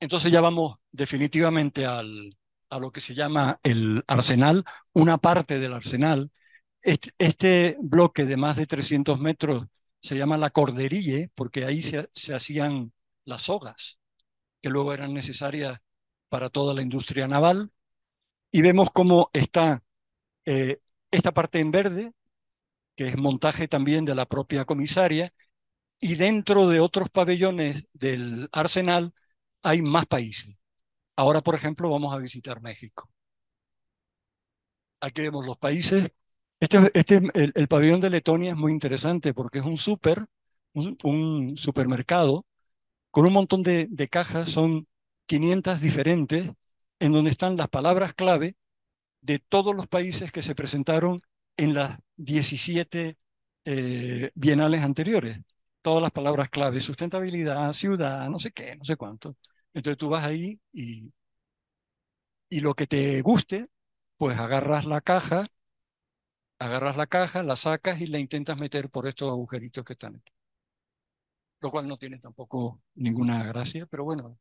Entonces ya vamos definitivamente al, a lo que se llama el arsenal, una parte del arsenal. Este, bloque de más de 300 metros se llama la corderille, porque ahí se, se hacían las sogas, que luego eran necesarias para toda la industria naval. Y vemos cómo está eh, esta parte en verde, que es montaje también de la propia comisaria, y dentro de otros pabellones del arsenal hay más países. Ahora, por ejemplo, vamos a visitar México. Aquí vemos los países. Este, este el, pabellón de Letonia es muy interesante porque es un super, un, supermercado con un montón de, de cajas, son 500 diferentes, en donde están las palabras clave de todos los países que se presentaron en las 17 eh, bienales anteriores. Todas las palabras clave, sustentabilidad, ciudad, no sé qué, no sé cuánto. Entonces tú vas ahí y, y lo que te guste, pues agarras la caja, agarras la caja, la sacas y la intentas meter por estos agujeritos que están Lo cual no tiene tampoco ninguna gracia, pero bueno.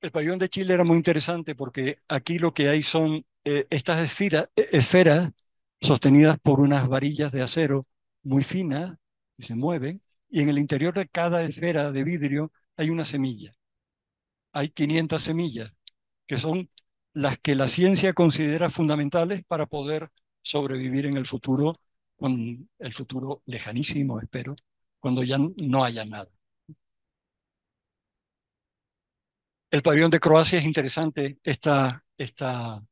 El pabellón de Chile era muy interesante porque aquí lo que hay son eh, estas eh, esferas sostenidas por unas varillas de acero muy finas y se mueven, y en el interior de cada esfera de vidrio hay una semilla. Hay 500 semillas, que son las que la ciencia considera fundamentales para poder sobrevivir en el futuro, con el futuro lejanísimo, espero, cuando ya no haya nada. El pabellón de Croacia es interesante, esta, esta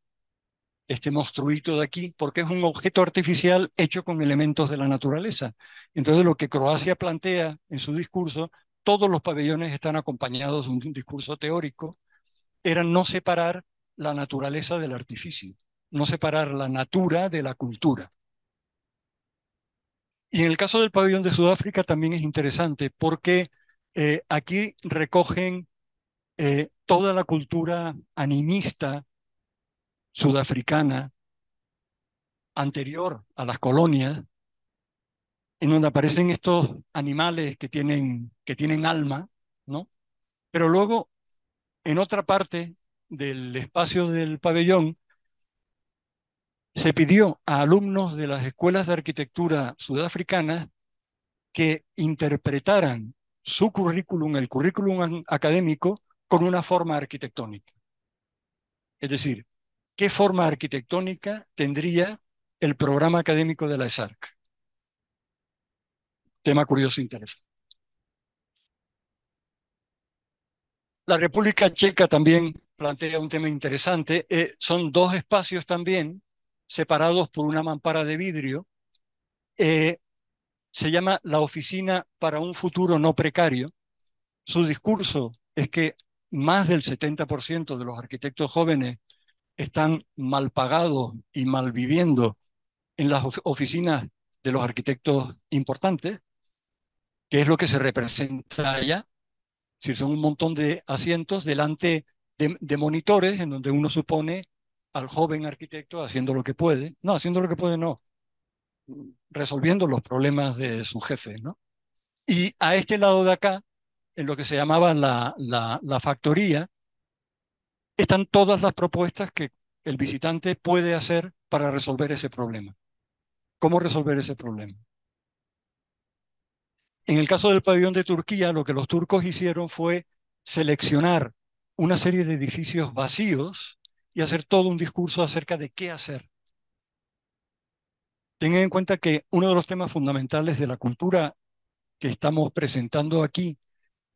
este monstruito de aquí, porque es un objeto artificial hecho con elementos de la naturaleza. Entonces, lo que Croacia plantea en su discurso, todos los pabellones están acompañados de un discurso teórico, era no separar la naturaleza del artificio, no separar la natura de la cultura. Y en el caso del pabellón de Sudáfrica también es interesante porque eh, aquí recogen eh, toda la cultura animista sudafricana anterior a las colonias, en donde aparecen estos animales que tienen, que tienen alma, ¿no? Pero luego, en otra parte del espacio del pabellón, se pidió a alumnos de las escuelas de arquitectura sudafricana que interpretaran su currículum, el currículum académico, con una forma arquitectónica. Es decir, qué forma arquitectónica tendría el programa académico de la ESARC. Tema curioso e interesante. La República Checa también plantea un tema interesante. Eh, son dos espacios también separados por una mampara de vidrio. Eh, se llama La Oficina para un Futuro No Precario. Su discurso es que más del 70% de los arquitectos jóvenes están mal pagados y mal viviendo en las oficinas de los arquitectos importantes, que es lo que se representa allá. Si son un montón de asientos delante de, monitores en donde uno supone al joven arquitecto haciendo lo que puede, no, haciendo lo que puede no, resolviendo los problemas de su jefe, ¿no? Y a este lado de acá, en lo que se llamaba la, la factoría, están todas las propuestas que el visitante puede hacer para resolver ese problema. ¿Cómo resolver ese problema? En el caso del pabellón de Turquía, lo que los turcos hicieron fue seleccionar una serie de edificios vacíos y hacer todo un discurso acerca de qué hacer. Tengan en cuenta que uno de los temas fundamentales de la cultura que estamos presentando aquí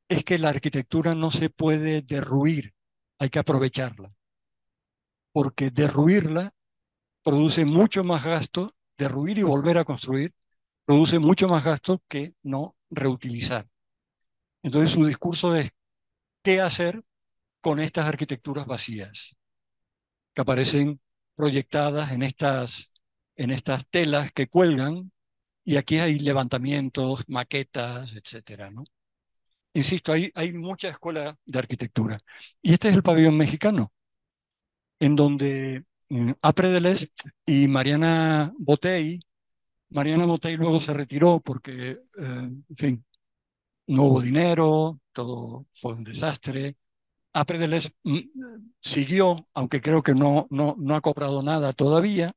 es que la arquitectura no se puede derruir, hay que aprovecharla, porque derruirla produce mucho más gasto, derruir y volver a construir produce mucho más gasto que no reutilizar. Entonces su discurso es, ¿qué hacer con estas arquitecturas vacías que aparecen proyectadas en estas, en estas telas que cuelgan? Y aquí hay levantamientos, maquetas, etcétera, ¿no? Insisto, hay, hay mucha escuela de arquitectura. Y este es el pabellón mexicano, en donde eh, Apre de y Mariana Botei Mariana Botei luego se retiró porque, eh, en fin, no hubo dinero, todo fue un desastre. Apre de mm, siguió, aunque creo que no, no, no ha cobrado nada todavía.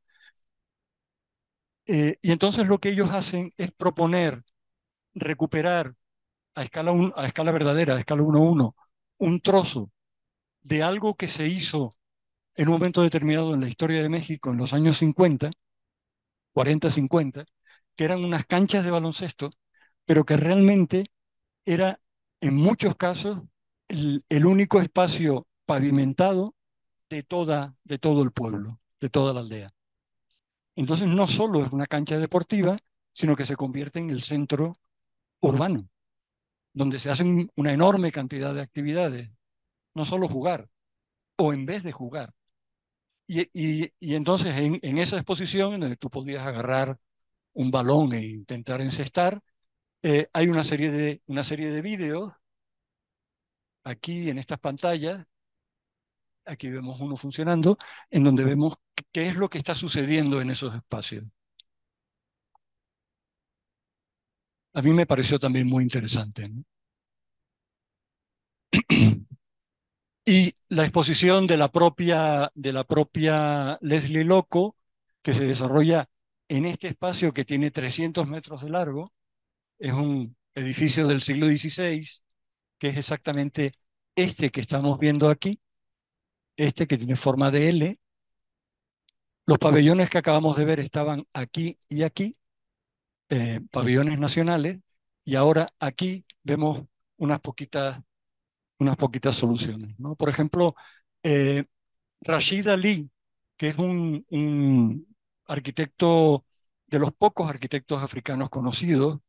Eh, y entonces lo que ellos hacen es proponer recuperar a escala, a escala verdadera, a escala 1-1, un trozo de algo que se hizo en un momento determinado en la historia de México en los años 50, 40-50, que eran unas canchas de baloncesto, pero que realmente era en muchos casos el, el único espacio pavimentado de, toda, de todo el pueblo, de toda la aldea. Entonces no solo es una cancha deportiva, sino que se convierte en el centro urbano donde se hacen una enorme cantidad de actividades, no solo jugar, o en vez de jugar. Y, y, entonces en, esa exposición, en donde tú podías agarrar un balón e intentar encestar, eh, hay una serie de, una serie de vídeos aquí en estas pantallas, aquí vemos uno funcionando, en donde vemos qué es lo que está sucediendo en esos espacios. a mí me pareció también muy interesante. y la exposición de la propia, de la propia Leslie Loco, que se desarrolla en este espacio que tiene 300 metros de largo, es un edificio del siglo XVI, que es exactamente este que estamos viendo aquí, este que tiene forma de L. Los pabellones que acabamos de ver estaban aquí y aquí, eh, pabellones nacionales y ahora aquí vemos unas poquitas, unas poquitas soluciones. ¿no? Por ejemplo, eh, Rashid Ali, que es un, arquitecto de los pocos arquitectos africanos conocidos,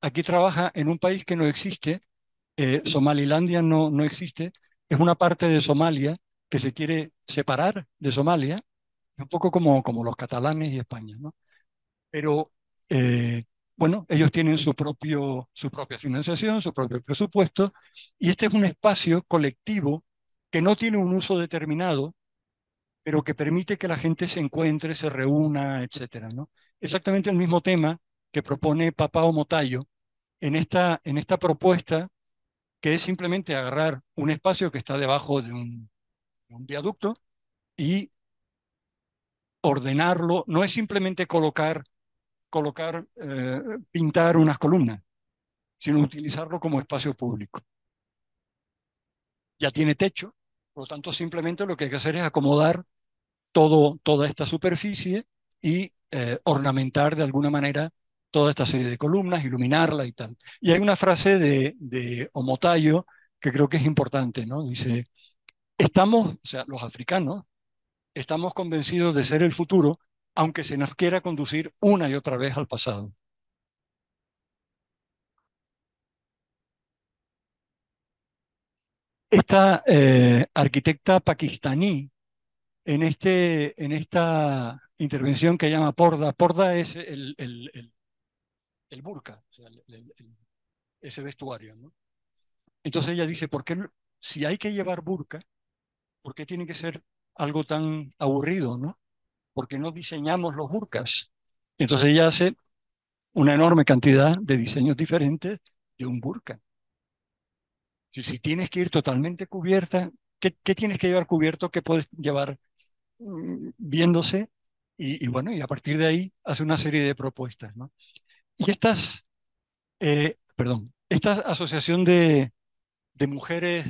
aquí trabaja en un país que no existe, eh, Somalilandia no, no existe, es una parte de Somalia que se quiere separar de Somalia, un poco como, como los catalanes y España, ¿no? Pero eh, bueno, ellos tienen su, propio, su propia financiación, su propio presupuesto, y este es un espacio colectivo que no tiene un uso determinado, pero que permite que la gente se encuentre, se reúna, etc. ¿no? Exactamente el mismo tema que propone Papao Motayo en esta, en esta propuesta, que es simplemente agarrar un espacio que está debajo de un, de un viaducto y ordenarlo, no es simplemente colocar colocar, eh, pintar unas columnas, sino utilizarlo como espacio público. Ya tiene techo, por lo tanto simplemente lo que hay que hacer es acomodar todo, toda esta superficie y eh, ornamentar de alguna manera toda esta serie de columnas, iluminarla y tal. Y hay una frase de, de Omotayo que creo que es importante, ¿no? Dice, estamos, o sea, los africanos, estamos convencidos de ser el futuro aunque se nos quiera conducir una y otra vez al pasado. Esta eh, arquitecta pakistaní, en, este, en esta intervención que llama Porda, Porda es el, burka, ese vestuario. ¿no? Entonces ella dice, ¿por qué, si hay que llevar burka, ¿por qué tiene que ser algo tan aburrido? ¿no? porque no diseñamos los burkas. Entonces ella hace una enorme cantidad de diseños diferentes de un burka. Si, tienes que ir totalmente cubierta, ¿qué, tienes que llevar cubierto? ¿Qué puedes llevar mm, viéndose? Y, bueno, y a partir de ahí hace una serie de propuestas. ¿no? Y estas, eh, perdón, esta asociación de mujeres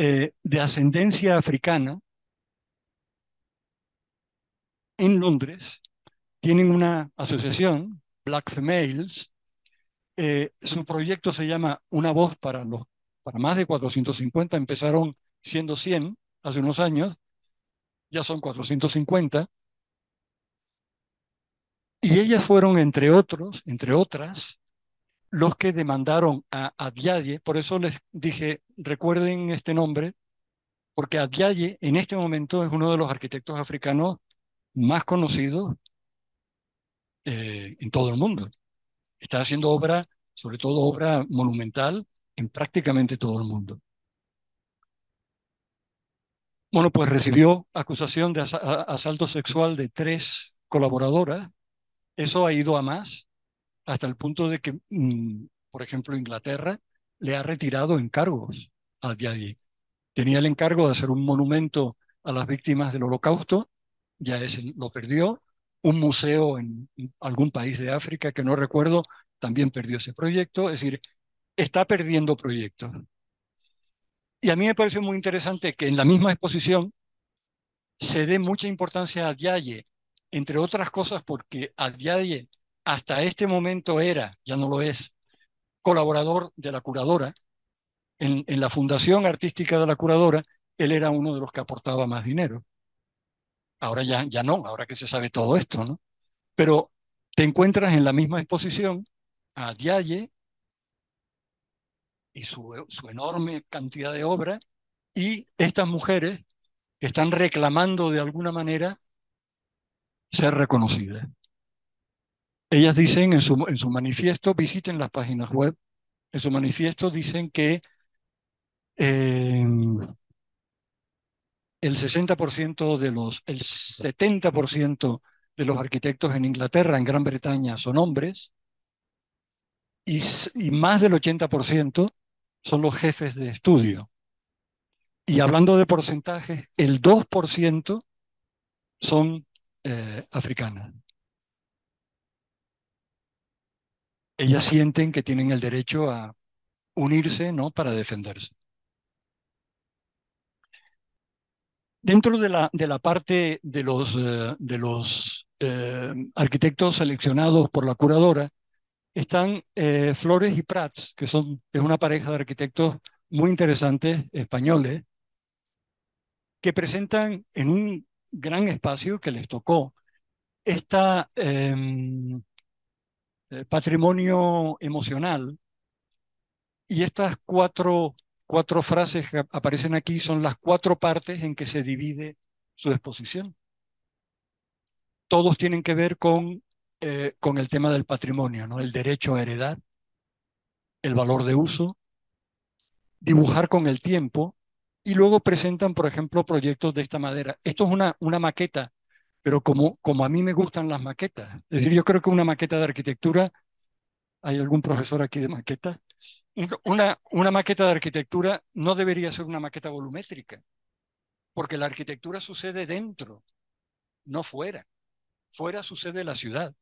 Eh, de ascendencia africana en Londres tienen una asociación, Black Females. Eh, su proyecto se llama Una voz para, los, para más de 450. Empezaron siendo 100 hace unos años, ya son 450. Y ellas fueron, entre otros, entre otras, los que demandaron a Adyaye, por eso les dije, recuerden este nombre, porque Adyaye en este momento es uno de los arquitectos africanos más conocidos eh, en todo el mundo. Está haciendo obra, sobre todo obra monumental, en prácticamente todo el mundo. Bueno, pues recibió acusación de asalto sexual de tres colaboradoras. Eso ha ido a más hasta el punto de que, mm, por ejemplo, Inglaterra le ha retirado encargos a Diaye. Tenía el encargo de hacer un monumento a las víctimas del holocausto, ya ese lo perdió, un museo en algún país de África que no recuerdo, también perdió ese proyecto, es decir, está perdiendo proyectos. Y a mí me pareció muy interesante que en la misma exposición se dé mucha importancia a Diaye, entre otras cosas porque a Diaye hasta este momento era, ya no lo es, colaborador de la curadora. En, la Fundación Artística de la Curadora, él era uno de los que aportaba más dinero. Ahora ya, ya no, ahora que se sabe todo esto, ¿no? Pero te encuentras en la misma exposición a Diaye y su, su enorme cantidad de obra y estas mujeres que están reclamando de alguna manera ser reconocidas. Ellas dicen en su, en su manifiesto, visiten las páginas web, en su manifiesto dicen que em, el 60% de los, el 70% de los arquitectos en Inglaterra, en Gran Bretaña, son hombres y, más del 80% son los jefes de estudio. Y hablando de porcentajes, el 2% son eh, africanas. ellas sienten que tienen el derecho a unirse ¿no? para defenderse. Dentro de la, de la parte de los, eh, de los eh, arquitectos seleccionados por la curadora están eh, Flores y Prats, que son, es una pareja de arquitectos muy interesantes españoles, que presentan en un gran espacio que les tocó esta, em, eh, patrimonio emocional. Y estas cuatro, cuatro frases que aparecen aquí son las cuatro partes en que se divide su exposición. Todos tienen que ver con, eh, con el tema del patrimonio, ¿no? el derecho a heredar, el valor de uso, dibujar con el tiempo, y luego presentan, por ejemplo, proyectos de esta madera. Esto es una, una maqueta pero como, como a mí me gustan las maquetas, es decir, yo creo que una maqueta de arquitectura, ¿hay algún profesor aquí de maqueta? Una, una maqueta de arquitectura no debería ser una maqueta volumétrica, porque la arquitectura sucede dentro, no fuera. Fuera sucede la ciudad,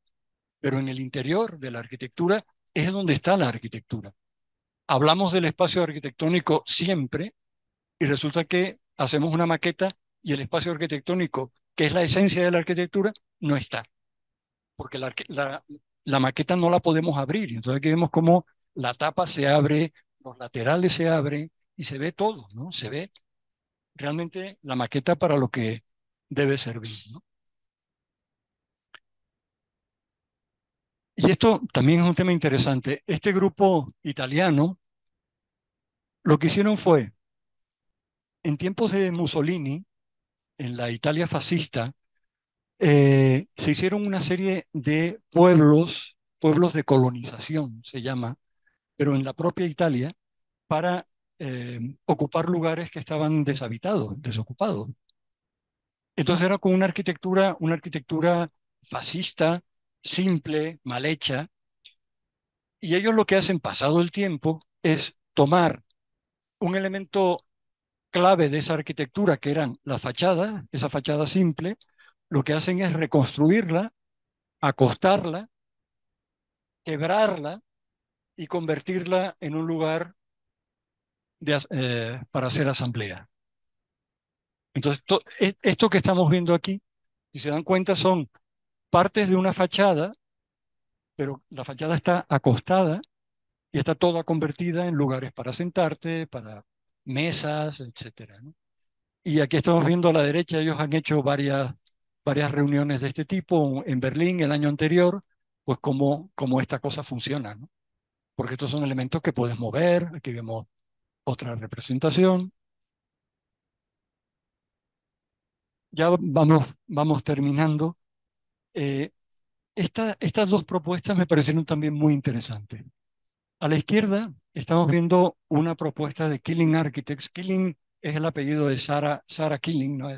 pero en el interior de la arquitectura es donde está la arquitectura. Hablamos del espacio arquitectónico siempre y resulta que hacemos una maqueta y el espacio arquitectónico que es la esencia de la arquitectura, no está. Porque la, maqueta no la podemos abrir. Entonces aquí vemos cómo la tapa se abre, los laterales se abren y se ve todo, ¿no? Se ve realmente la maqueta para lo que debe servir, Y esto también es un tema interesante. Este grupo italiano lo que hicieron fue, en tiempos de Mussolini, en la Italia fascista, eh, se hicieron una serie de pueblos, pueblos de colonización se llama, pero en la propia Italia, para eh, ocupar lugares que estaban deshabitados, desocupados. Entonces era con una arquitectura, una arquitectura fascista, simple, mal hecha, y ellos lo que hacen pasado el tiempo es tomar un elemento clave de esa arquitectura, que eran la fachada esa fachada simple, lo que hacen es reconstruirla, acostarla, quebrarla y convertirla en un lugar eh, para hacer asamblea. Entonces, e-, esto que estamos viendo aquí, si se dan cuenta, son partes de una fachada, pero la fachada está acostada y está toda convertida en lugares para sentarte, para mesas, etcétera. ¿no? Y aquí estamos viendo a la derecha, ellos han hecho varias, varias reuniones de este tipo en Berlín el año anterior, pues cómo, cómo esta cosa funciona, ¿no? porque estos son elementos que puedes mover, aquí vemos otra representación. Ya vamos, vamos terminando. Eh, estas dos propuestas me parecieron también muy interesantes. A la izquierda estamos viendo una propuesta de Killing Architects. Killing es el apellido de Sara, Sara Killing, no,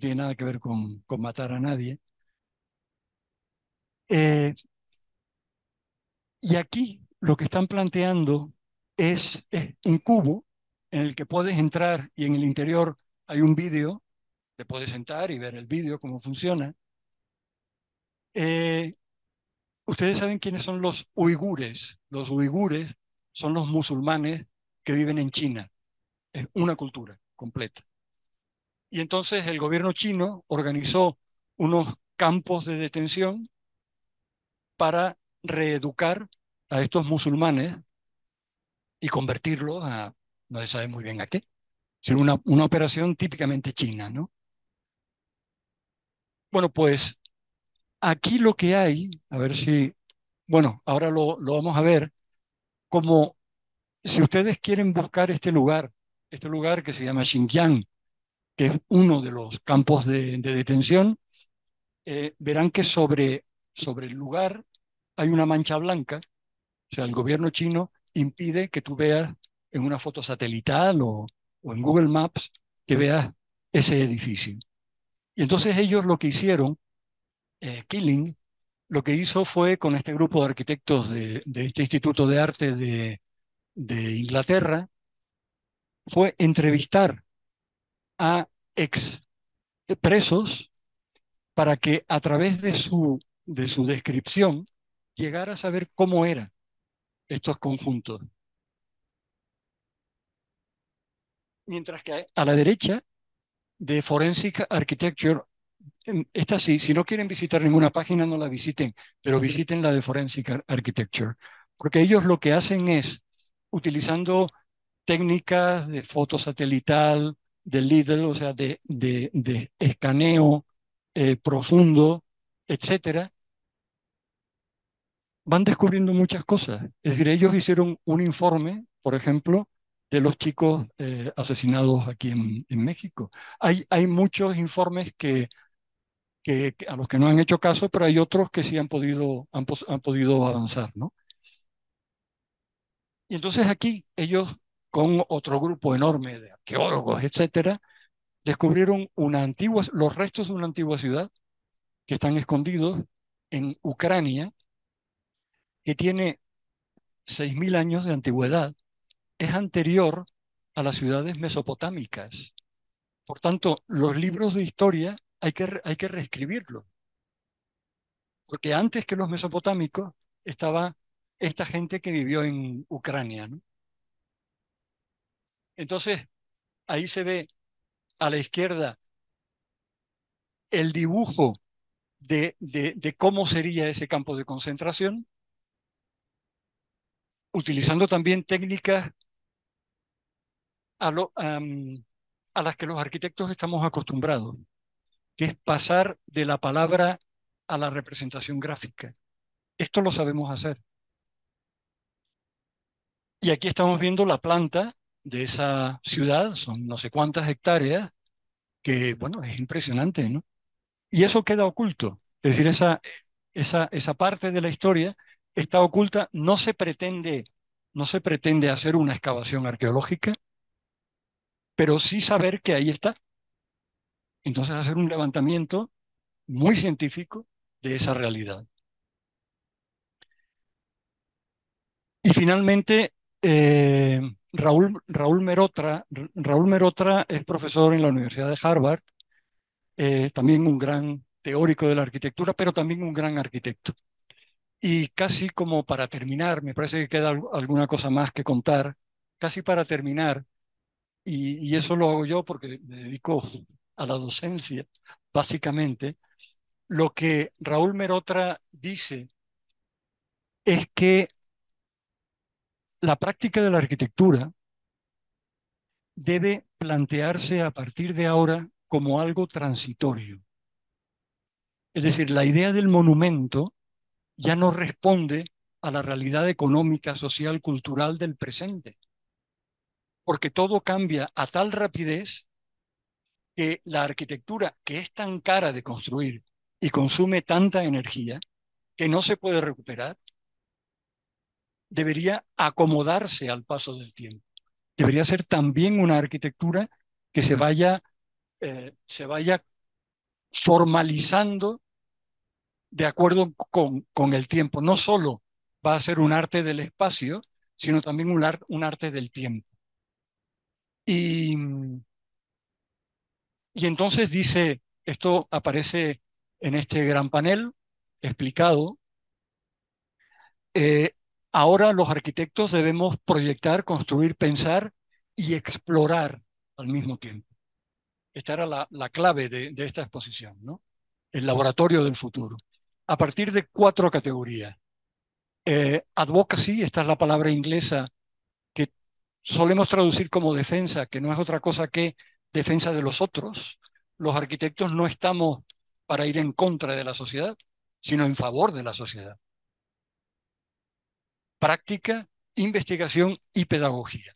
tiene nada que ver con, matar a nadie. Eh, y aquí lo que están planteando es, un cubo en el que puedes entrar y en el interior hay un vídeo, te puedes sentar y ver el vídeo, cómo funciona. Eh, Ustedes saben quiénes son los uigures. Los uigures son los musulmanes que viven en China. Es una cultura completa. Y entonces el gobierno chino organizó unos campos de detención para reeducar a estos musulmanes y convertirlos a, no se sabe muy bien a qué, sino una, una operación típicamente china, ¿no? Bueno, pues aquí lo que hay, a ver si, bueno, ahora lo, lo vamos a ver, como si ustedes quieren buscar este lugar, este lugar que se llama Xinjiang, que es uno de los campos de, detención, eh, verán que sobre, sobre el lugar hay una mancha blanca, o sea, el gobierno chino impide que tú veas en una foto satelital o, o en Google Maps que veas ese edificio. Y entonces ellos lo que hicieron, Killing, eh, lo que hizo fue con este grupo de arquitectos de, este Instituto de Arte de, Inglaterra, fue entrevistar a ex presos para que a través de su, de su descripción llegara a saber cómo eran estos conjuntos. Mientras que a la derecha de Forensic Architecture esta sí, si no quieren visitar ninguna página, no la visiten, pero visiten la de Forensic Architecture, porque ellos lo que hacen es, utilizando técnicas de foto satelital, de LIDL, o sea, de, de, escaneo eh, profundo, etcétera, van descubriendo muchas cosas. Es decir, ellos hicieron un informe, por ejemplo, de los chicos eh, asesinados aquí en, en México. Hay, hay muchos informes que a los que no han hecho caso, pero hay otros que sí han podido, han, podido avanzar, ¿no? Y entonces aquí ellos, con otro grupo enorme de arqueólogos, etcétera, descubrieron los restos de una antigua ciudad que están escondidos en Ucrania, que tiene 6.000 años de antigüedad, es anterior a las ciudades mesopotámicas. Por tanto, los libros de historia hay que, hay que reescribirlo. Porque antes que los mesopotámicos estaba esta gente que vivió en Ucrania. Entonces, ahí se ve a la izquierda el dibujo de, de, cómo sería ese campo de concentración, utilizando también técnicas a, lo, a las que los arquitectos estamos acostumbrados que es pasar de la palabra a la representación gráfica. Esto lo sabemos hacer. Y aquí estamos viendo la planta de esa ciudad, son no sé cuántas hectáreas, que bueno, es impresionante, ¿no? Y eso queda oculto, es decir, esa, esa, esa parte de la historia está oculta, no se pretende, no se pretende hacer una excavación arqueológica, pero sí saber que ahí está entonces hacer un levantamiento muy científico de esa realidad. Y finalmente, eh, Raúl, Raúl, Merotra, Raúl Merotra es profesor en la Universidad de Harvard, eh, también un gran teórico de la arquitectura, pero también un gran arquitecto. Y casi como para terminar, me parece que queda alguna cosa más que contar, casi para terminar, y, y eso lo hago yo porque me dedico a la docencia, básicamente, lo que Raúl Merotra dice es que la práctica de la arquitectura debe plantearse a partir de ahora como algo transitorio. Es decir, la idea del monumento ya no responde a la realidad económica, social, cultural del presente, porque todo cambia a tal rapidez que la arquitectura, que es tan cara de construir y consume tanta energía, que no se puede recuperar, debería acomodarse al paso del tiempo. Debería ser también una arquitectura que se vaya, eh, se vaya formalizando de acuerdo con, con, el tiempo. No solo va a ser un arte del espacio, sino también un, un arte del tiempo. Y mm, y entonces dice, esto aparece en este gran panel explicado, eh, ahora los arquitectos debemos proyectar, construir, pensar y explorar al mismo tiempo. Esta era la, clave de, esta exposición, ¿no? El laboratorio del futuro. A partir de cuatro categorías. Eh, advocacy, esta es la palabra inglesa que solemos traducir como defensa, que no es otra cosa que defensa de los otros. Los arquitectos no estamos para ir en contra de la sociedad, sino en favor de la sociedad. Práctica, investigación y pedagogía.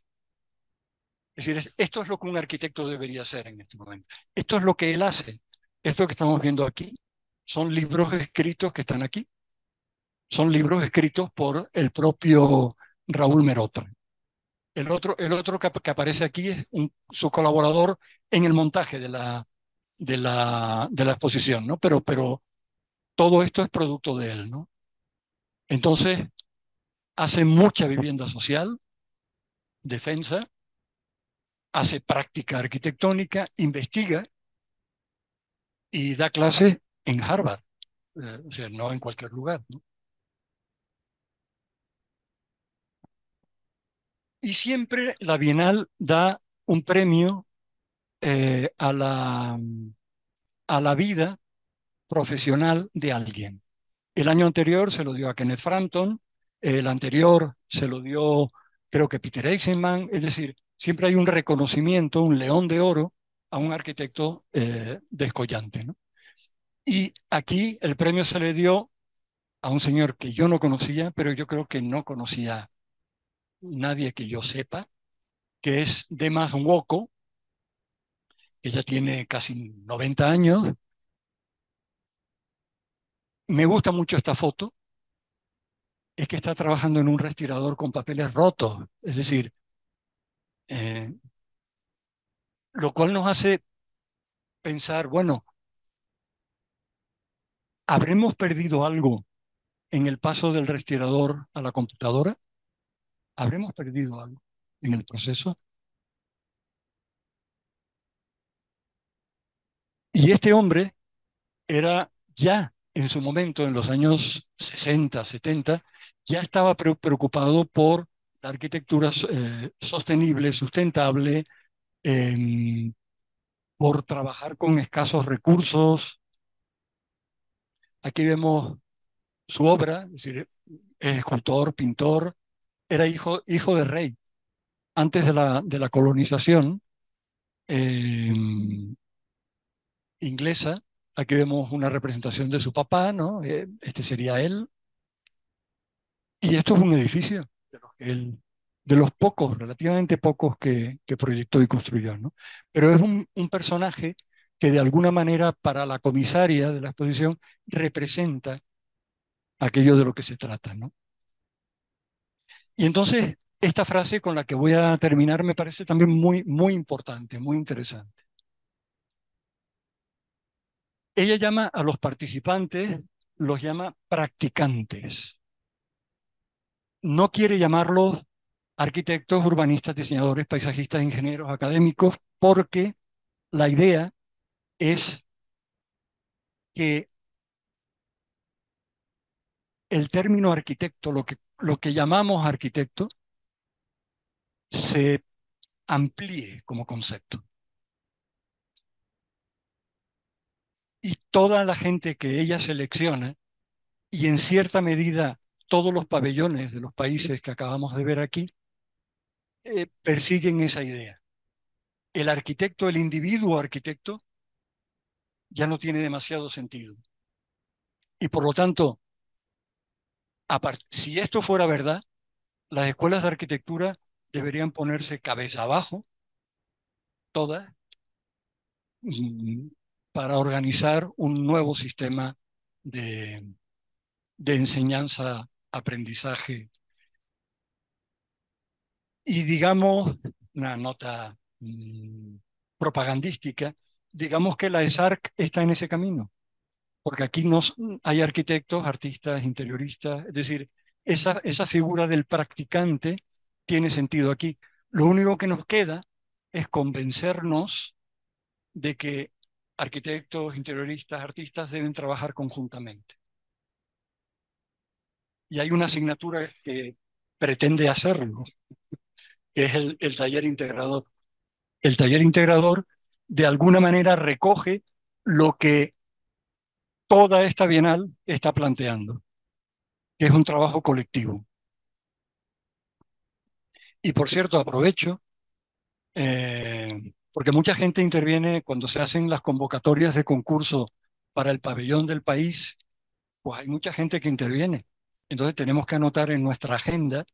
Es decir, esto es lo que un arquitecto debería hacer en este momento. Esto es lo que él hace. Esto que estamos viendo aquí son libros escritos que están aquí. Son libros escritos por el propio Raúl Merotra. El otro, el otro que, aparece aquí es su colaborador en el montaje de la, exposición, ¿no? Pero, todo esto es producto de él, ¿no? Entonces, hace mucha vivienda social, defensa, hace práctica arquitectónica, investiga y da clases en Harvard, eh, o sea, no en cualquier lugar. ¿no? Y siempre la Bienal da un premio eh, a, la, a la vida profesional de alguien. El año anterior se lo dio a Kenneth Frampton, el anterior se lo dio creo que Peter Eisenman, es decir, siempre hay un reconocimiento, un león de oro a un arquitecto eh, descollante. ¿no? Y aquí el premio se le dio a un señor que yo no conocía, pero yo creo que no conocía nadie que yo sepa, que es de un Woko, que ya tiene casi 90 años. Me gusta mucho esta foto, es que está trabajando en un respirador con papeles rotos, es decir, eh, lo cual nos hace pensar, bueno, ¿habremos perdido algo en el paso del respirador a la computadora? ¿Habremos perdido algo en el proceso? Y este hombre era ya en su momento, en los años 60, 70, ya estaba preocupado por la arquitectura eh, sostenible, sustentable, em, por trabajar con escasos recursos. Aquí vemos su obra, es, decir, es escultor, pintor, era hijo, hijo de rey. Antes de la, de la colonización eh, inglesa, aquí vemos una representación de su papá, ¿no? Eh, este sería él. Y esto es un edificio de los, de los pocos, relativamente pocos que, que proyectó y construyó, ¿no? Pero es un, un personaje que de alguna manera para la comisaria de la exposición representa aquello de lo que se trata, ¿no? Y entonces, esta frase con la que voy a terminar me parece también muy, muy importante, muy interesante. Ella llama a los participantes, los llama practicantes. No quiere llamarlos arquitectos, urbanistas, diseñadores, paisajistas, ingenieros, académicos, porque la idea es que el término arquitecto lo que lo que llamamos arquitecto se amplíe como concepto. Y toda la gente que ella selecciona, y en cierta medida todos los pabellones de los países que acabamos de ver aquí, eh, persiguen esa idea. El arquitecto, el individuo arquitecto, ya no tiene demasiado sentido. Y por lo tanto, si esto fuera verdad, las escuelas de arquitectura deberían ponerse cabeza abajo, todas, mm, para organizar un nuevo sistema de, enseñanza, aprendizaje. Y digamos, una nota mm, propagandística, digamos que la ESARC está en ese camino porque aquí nos, hay arquitectos, artistas, interioristas, es decir, esa, esa figura del practicante tiene sentido aquí. Lo único que nos queda es convencernos de que arquitectos, interioristas, artistas deben trabajar conjuntamente. Y hay una asignatura que pretende hacerlo, que es el, el taller integrador. El taller integrador de alguna manera recoge lo que toda esta bienal está planteando, que es un trabajo colectivo. Y por cierto, aprovecho, eh, porque mucha gente interviene cuando se hacen las convocatorias de concurso para el pabellón del país, pues hay mucha gente que interviene. Entonces tenemos que anotar en nuestra agenda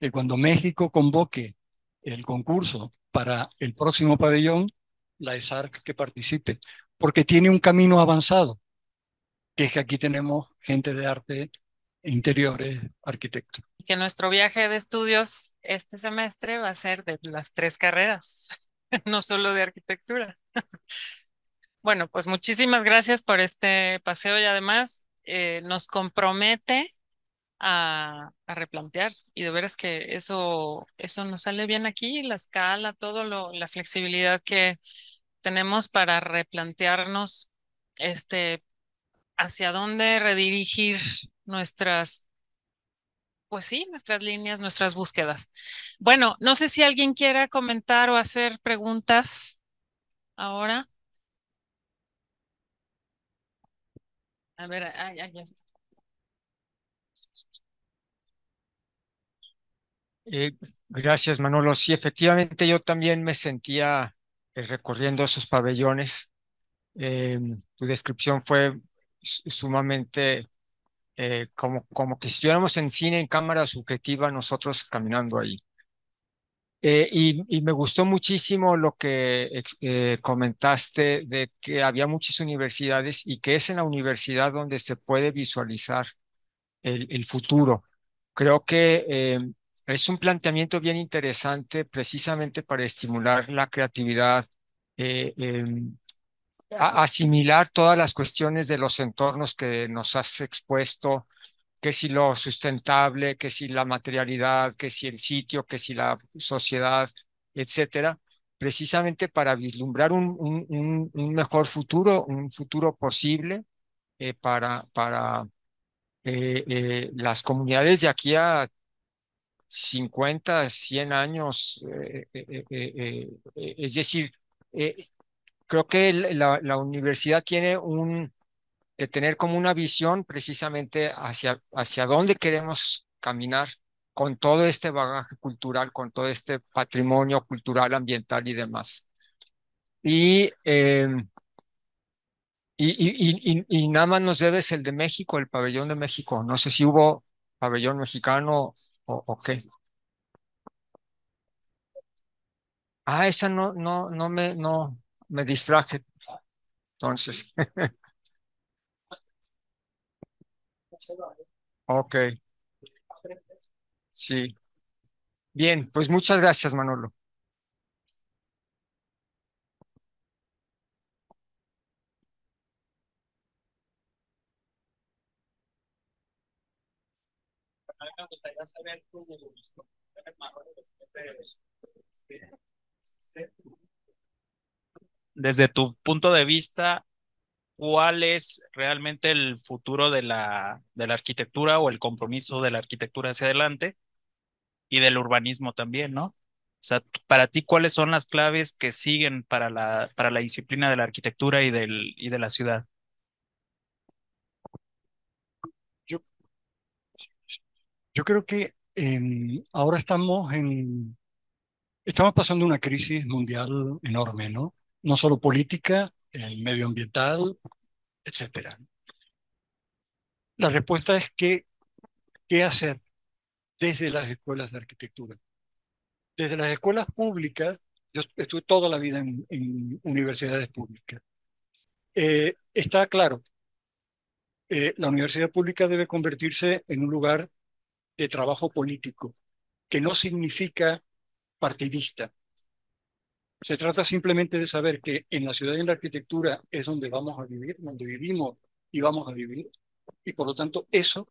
que cuando México convoque el concurso para el próximo pabellón, la ESARC que participe, porque tiene un camino avanzado que es que aquí tenemos gente de arte, interiores, arquitecto. Que nuestro viaje de estudios este semestre va a ser de las tres carreras, no solo de arquitectura. Bueno, pues muchísimas gracias por este paseo y además eh, nos compromete a, replantear y de veras que eso, eso nos sale bien aquí, la escala, todo lo, la flexibilidad que tenemos para replantearnos este hacia dónde redirigir nuestras, pues sí, nuestras líneas, nuestras búsquedas. Bueno, no sé si alguien quiera comentar o hacer preguntas ahora. A ver, ah, está. Eh, gracias, Manolo. Sí, efectivamente yo también me sentía eh, recorriendo esos pabellones. Eh, tu descripción fue sumamente eh, como, como que estuviéramos en cine, en cámara subjetiva, nosotros caminando ahí. Eh, y, me gustó muchísimo lo que eh, comentaste de que había muchas universidades y que es en la universidad donde se puede visualizar el, futuro. Creo que es un planteamiento bien interesante precisamente para estimular la creatividad, eh, asimilar todas las cuestiones de los entornos que nos has expuesto, que si lo sustentable, que si la materialidad, que si el sitio, que si la sociedad, etcétera, precisamente para vislumbrar un, un, mejor futuro, un futuro posible eh, para, para eh, eh, las comunidades de aquí a 50, 100 años. es decir, creo que la, universidad tiene un, que tener como una visión precisamente hacia, hacia dónde queremos caminar con todo este bagaje cultural, con todo este patrimonio cultural, ambiental y demás. Em, y, y, y, nada más nos debes el de México, el pabellón de México. No sé si hubo pabellón mexicano o, o qué. Ah, esa no, no, no me, no, me distraje. Entonces. ok. Sí. Bien, pues muchas gracias, Manolo desde tu punto de vista, ¿cuál es realmente el futuro de la, de la arquitectura o el compromiso de la arquitectura hacia adelante y del urbanismo también, ¿no? O sea, para ti, ¿cuáles son las claves que siguen para la, para la disciplina de la arquitectura y, del, y de la ciudad? Yo, creo que em, ahora estamos en, estamos pasando una crisis mundial enorme, ¿no? no solo política, medio eh, medioambiental, etc. La respuesta es que, ¿qué hacer desde las escuelas de arquitectura? Desde las escuelas públicas, yo estuve toda la vida en, universidades públicas, eh, está claro, eh, la universidad pública debe convertirse en un lugar de trabajo político, que no significa partidista, se trata simplemente de saber que en la ciudad y en la arquitectura es donde vamos a vivir, donde vivimos y vamos a vivir, y por lo tanto eso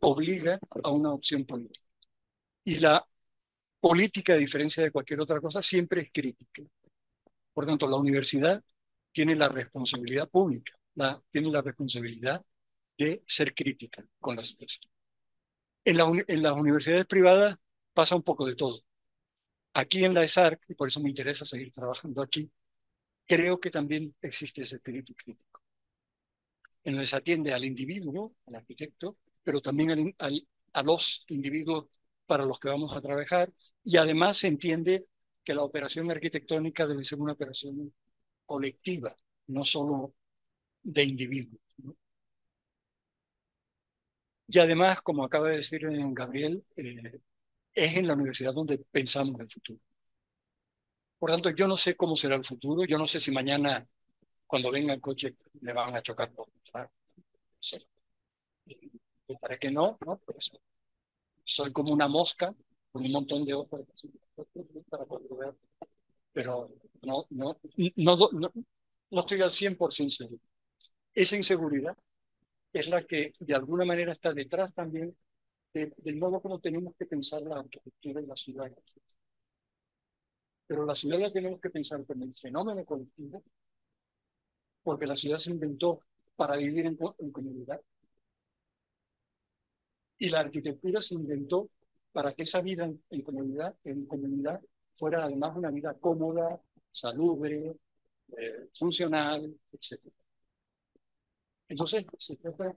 obliga a una opción política. Y la política, a diferencia de cualquier otra cosa, siempre es crítica. Por tanto, la universidad tiene la responsabilidad pública, la, tiene la responsabilidad de ser crítica con la situación. en las universidades privadas pasa un poco de todo. Aquí en la ESARC, y por eso me interesa seguir trabajando aquí, creo que también existe ese espíritu crítico, en donde se atiende al individuo, al arquitecto, pero también a los individuos para los que vamos a trabajar, y además se entiende que la operación arquitectónica debe ser una operación colectiva, no solo de individuos. Y además, como acaba de decir eh, Gabriel, eh, es en la universidad donde pensamos el futuro. Por tanto, yo no sé cómo será el futuro, yo no sé si mañana cuando venga el coche le van a chocar por sí. Para que no, ¿no? Pues, soy como una mosca con un montón de ojos pero no, no, no, no, no estoy al 100% seguro. Esa inseguridad es la que de alguna manera está detrás también de, del modo como tenemos que pensar la arquitectura y la ciudad. Pero la ciudad la tenemos que pensar como el fenómeno colectivo, porque la ciudad se inventó para vivir en, comunidad. Y la arquitectura se inventó para que esa vida en, comunidad, en comunidad fuera además una vida cómoda, salubre, eh, funcional, etc. Entonces, se trata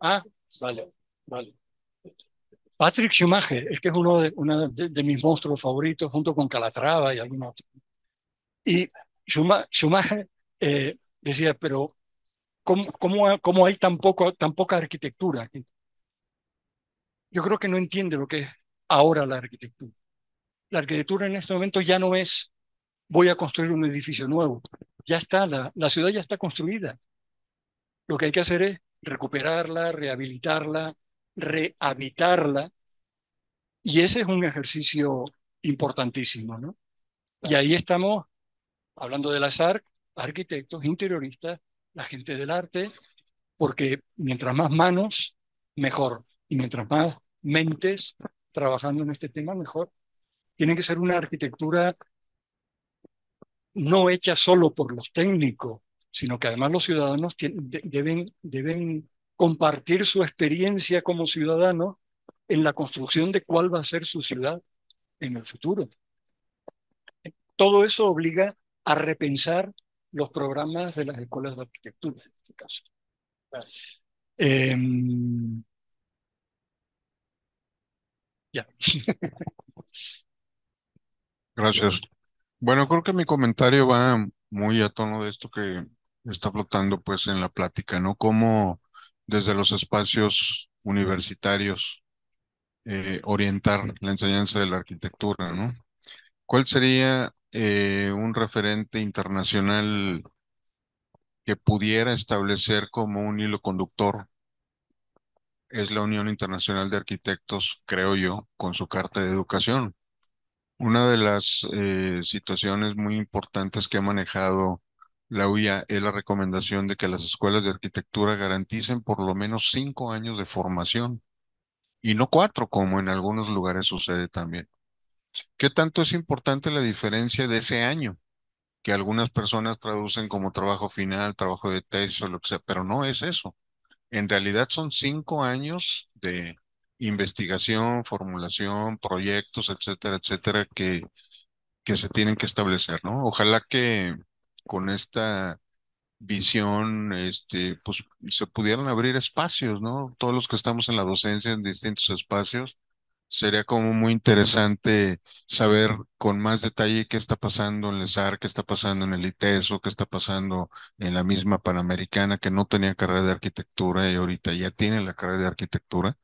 Ah, vale, vale. Patrick Schumacher, es que es uno de, una de, mis monstruos favoritos, junto con Calatrava y algún otro. Y Schumacher eh, decía, pero ¿cómo, cómo, cómo hay tan, poco, tan poca arquitectura Yo creo que no entiende lo que es ahora la arquitectura. La arquitectura en este momento ya no es voy a construir un edificio nuevo. Ya está, la, la ciudad ya está construida. Lo que hay que hacer es recuperarla, rehabilitarla, rehabitarla. Y ese es un ejercicio importantísimo, ¿no? Y ahí estamos hablando de las arquitectos, interioristas, la gente del arte, porque mientras más manos, mejor. Y mientras más mentes trabajando en este tema, mejor. Tiene que ser una arquitectura no hecha solo por los técnicos, sino que además los ciudadanos deben, deben compartir su experiencia como ciudadanos en la construcción de cuál va a ser su ciudad en el futuro. Todo eso obliga a repensar los programas de las escuelas de arquitectura, en este caso. Em, ya. Gracias. Bueno, creo que mi comentario va muy a tono de esto que está flotando pues en la plática, ¿no? Cómo desde los espacios universitarios eh, orientar la enseñanza de la arquitectura, ¿no? ¿Cuál sería eh, un referente internacional que pudiera establecer como un hilo conductor es la Unión Internacional de Arquitectos, creo yo, con su carta de educación. Una de las eh, situaciones muy importantes que ha manejado la UIA es la recomendación de que las escuelas de arquitectura garanticen por lo menos cinco años de formación y no cuatro, como en algunos lugares sucede también. ¿Qué tanto es importante la diferencia de ese año? Que algunas personas traducen como trabajo final, trabajo de tesis o lo que sea, pero no es eso. En realidad son cinco años de investigación, formulación, proyectos, etcétera, etcétera, que, que se tienen que establecer, ¿no? Ojalá que con esta visión, este, pues se pudieran abrir espacios, ¿no? Todos los que estamos en la docencia en distintos espacios, Sería como muy interesante saber con más detalle qué está pasando en el SAR, qué está pasando en el ITESO, qué está pasando en la misma Panamericana que no tenía carrera de arquitectura y ahorita ya tiene la carrera de arquitectura.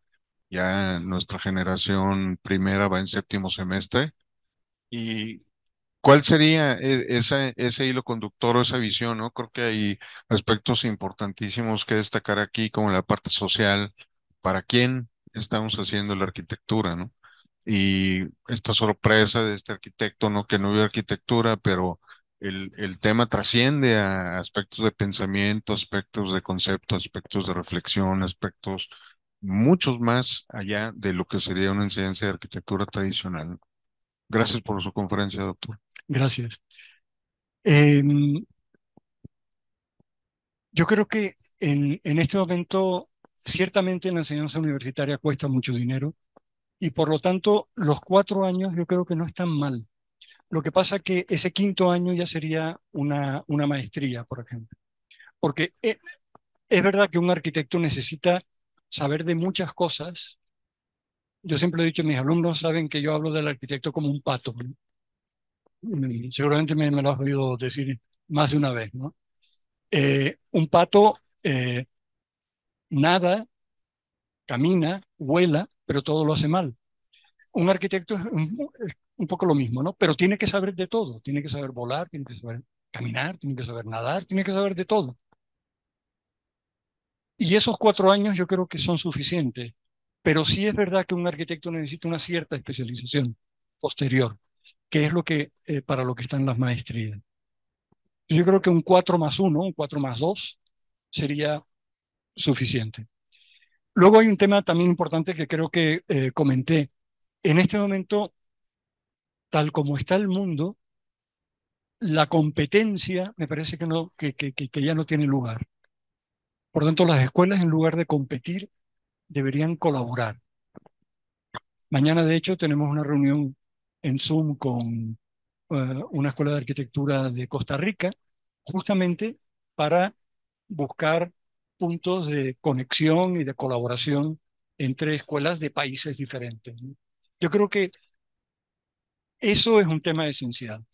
Ya nuestra generación primera va en séptimo semestre. ¿Y cuál sería e-, ese, ese hilo conductor o esa visión? ¿no? Creo que hay aspectos importantísimos que destacar aquí, como la parte social, para quién, estamos haciendo la arquitectura, ¿no? Y esta sorpresa de este arquitecto, ¿no? Que no vio arquitectura, pero el, el tema trasciende a aspectos de pensamiento, aspectos de concepto, aspectos de reflexión, aspectos muchos más allá de lo que sería una enseñanza de arquitectura tradicional. Gracias por su conferencia, doctor. Gracias. Em, yo creo que en, en este momento Ciertamente la enseñanza universitaria cuesta mucho dinero y por lo tanto los cuatro años yo creo que no están mal. Lo que pasa que ese quinto año ya sería una, una maestría, por ejemplo. Porque eh, es, verdad que un arquitecto necesita saber de muchas cosas. Yo siempre he dicho, mis alumnos saben que yo hablo del arquitecto como un pato. Seguramente me, lo has oído decir más de una vez, ¿no? Eh, un pato eh, nada, camina, vuela, pero todo lo hace mal. Un arquitecto es un, poco lo mismo, ¿no? Pero tiene que saber de todo, tiene que saber volar, tiene que saber caminar, tiene que saber nadar, tiene que saber de todo. Y esos cuatro años yo creo que son suficientes, pero sí es verdad que un arquitecto necesita una cierta especialización posterior, que es lo que, eh, para lo que están las maestrías. Yo creo que un 4 más 1, un 4 más 2, sería suficiente. Luego hay un tema también importante que creo que eh, comenté. En este momento, tal como está el mundo, la competencia me parece que, no, que, que, que ya no tiene lugar. Por tanto, las escuelas, en lugar de competir, deberían colaborar. Mañana, de hecho, tenemos una reunión en Zoom con eh, una escuela de arquitectura de Costa Rica, justamente para buscar puntos de conexión y de colaboración entre escuelas de países diferentes. Yo creo que eso es un tema esencial.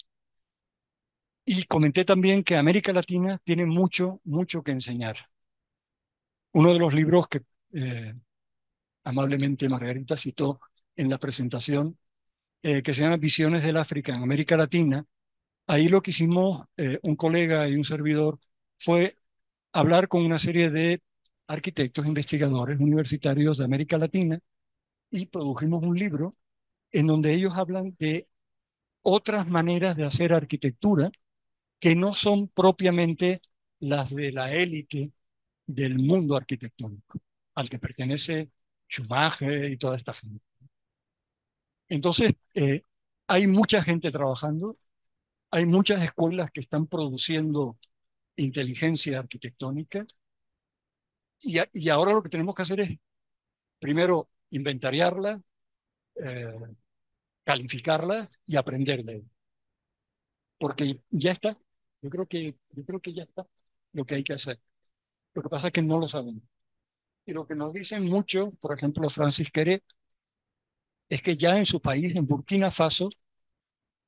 Y comenté también que América Latina tiene mucho, mucho que enseñar. Uno de los libros que eh, amablemente Margarita citó en la presentación, eh, que se llama Visiones del África en América Latina, ahí lo que hicimos eh, un colega y un servidor fue hablar con una serie de arquitectos, investigadores universitarios de América Latina y produjimos un libro en donde ellos hablan de otras maneras de hacer arquitectura que no son propiamente las de la élite del mundo arquitectónico al que pertenece Schumacher y toda esta gente. Entonces, eh, hay mucha gente trabajando, hay muchas escuelas que están produciendo inteligencia arquitectónica. Y, ahora lo que tenemos que hacer es, primero, inventariarla, eh, calificarla y aprender de ella. Porque ya está. Yo creo, que, yo creo que ya está lo que hay que hacer. Lo que pasa es que no lo sabemos. Y lo que nos dicen mucho, por ejemplo, Francis Queré, es que ya en su país, en Burkina Faso,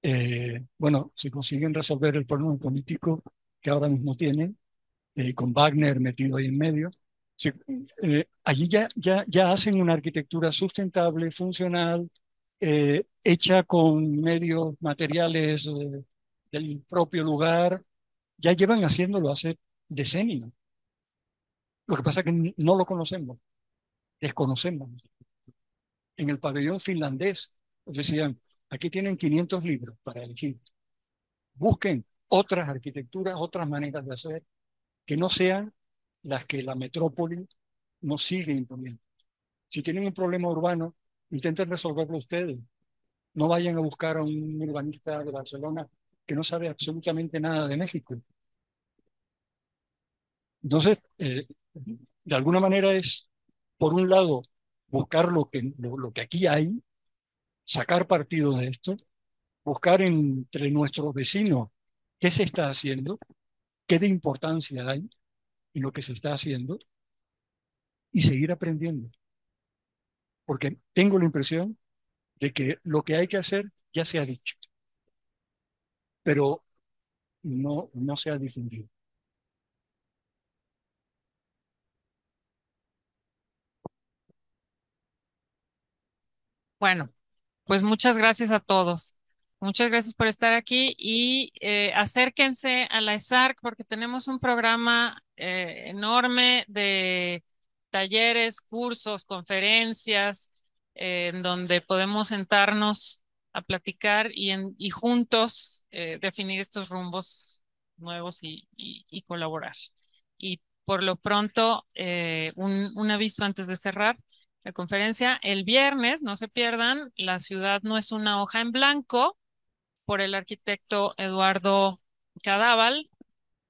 eh, bueno, si consiguen resolver el problema político, que ahora mismo tienen, eh, con Wagner metido ahí en medio. Eh, allí ya, ya, ya hacen una arquitectura sustentable, funcional, eh, hecha con medios materiales del propio lugar. Ya llevan haciéndolo hace decenios. Lo que pasa es que no lo conocemos, desconocemos. En el pabellón finlandés decían, aquí tienen 500 libros para elegir. Busquen otras arquitecturas, otras maneras de hacer, que no sean las que la metrópoli nos sigue imponiendo. Si tienen un problema urbano, intenten resolverlo ustedes. No vayan a buscar a un urbanista de Barcelona que no sabe absolutamente nada de México. Entonces, eh, de alguna manera es, por un lado, buscar lo que, lo, lo que aquí hay, sacar partido de esto, buscar entre nuestros vecinos qué se está haciendo, qué de importancia hay en lo que se está haciendo y seguir aprendiendo. Porque tengo la impresión de que lo que hay que hacer ya se ha dicho, pero no, no se ha difundido. Bueno, pues muchas gracias a todos. Muchas gracias por estar aquí y eh, acérquense a la ESARC porque tenemos un programa eh, enorme de talleres, cursos, conferencias, eh, en donde podemos sentarnos a platicar y, y juntos definir estos rumbos nuevos y, colaborar. Y por lo pronto, un aviso antes de cerrar la conferencia. El viernes, no se pierdan, La ciudad no es una hoja en blanco por el arquitecto Eduardo Cadábal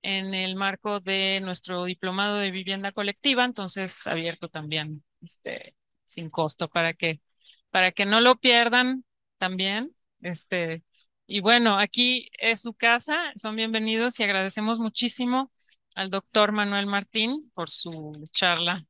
en el marco de nuestro diplomado de vivienda colectiva, entonces abierto también este, sin costo para que, para que no lo pierdan también. Este, y bueno, aquí es su casa, son bienvenidos y agradecemos muchísimo al doctor Manuel Martín por su charla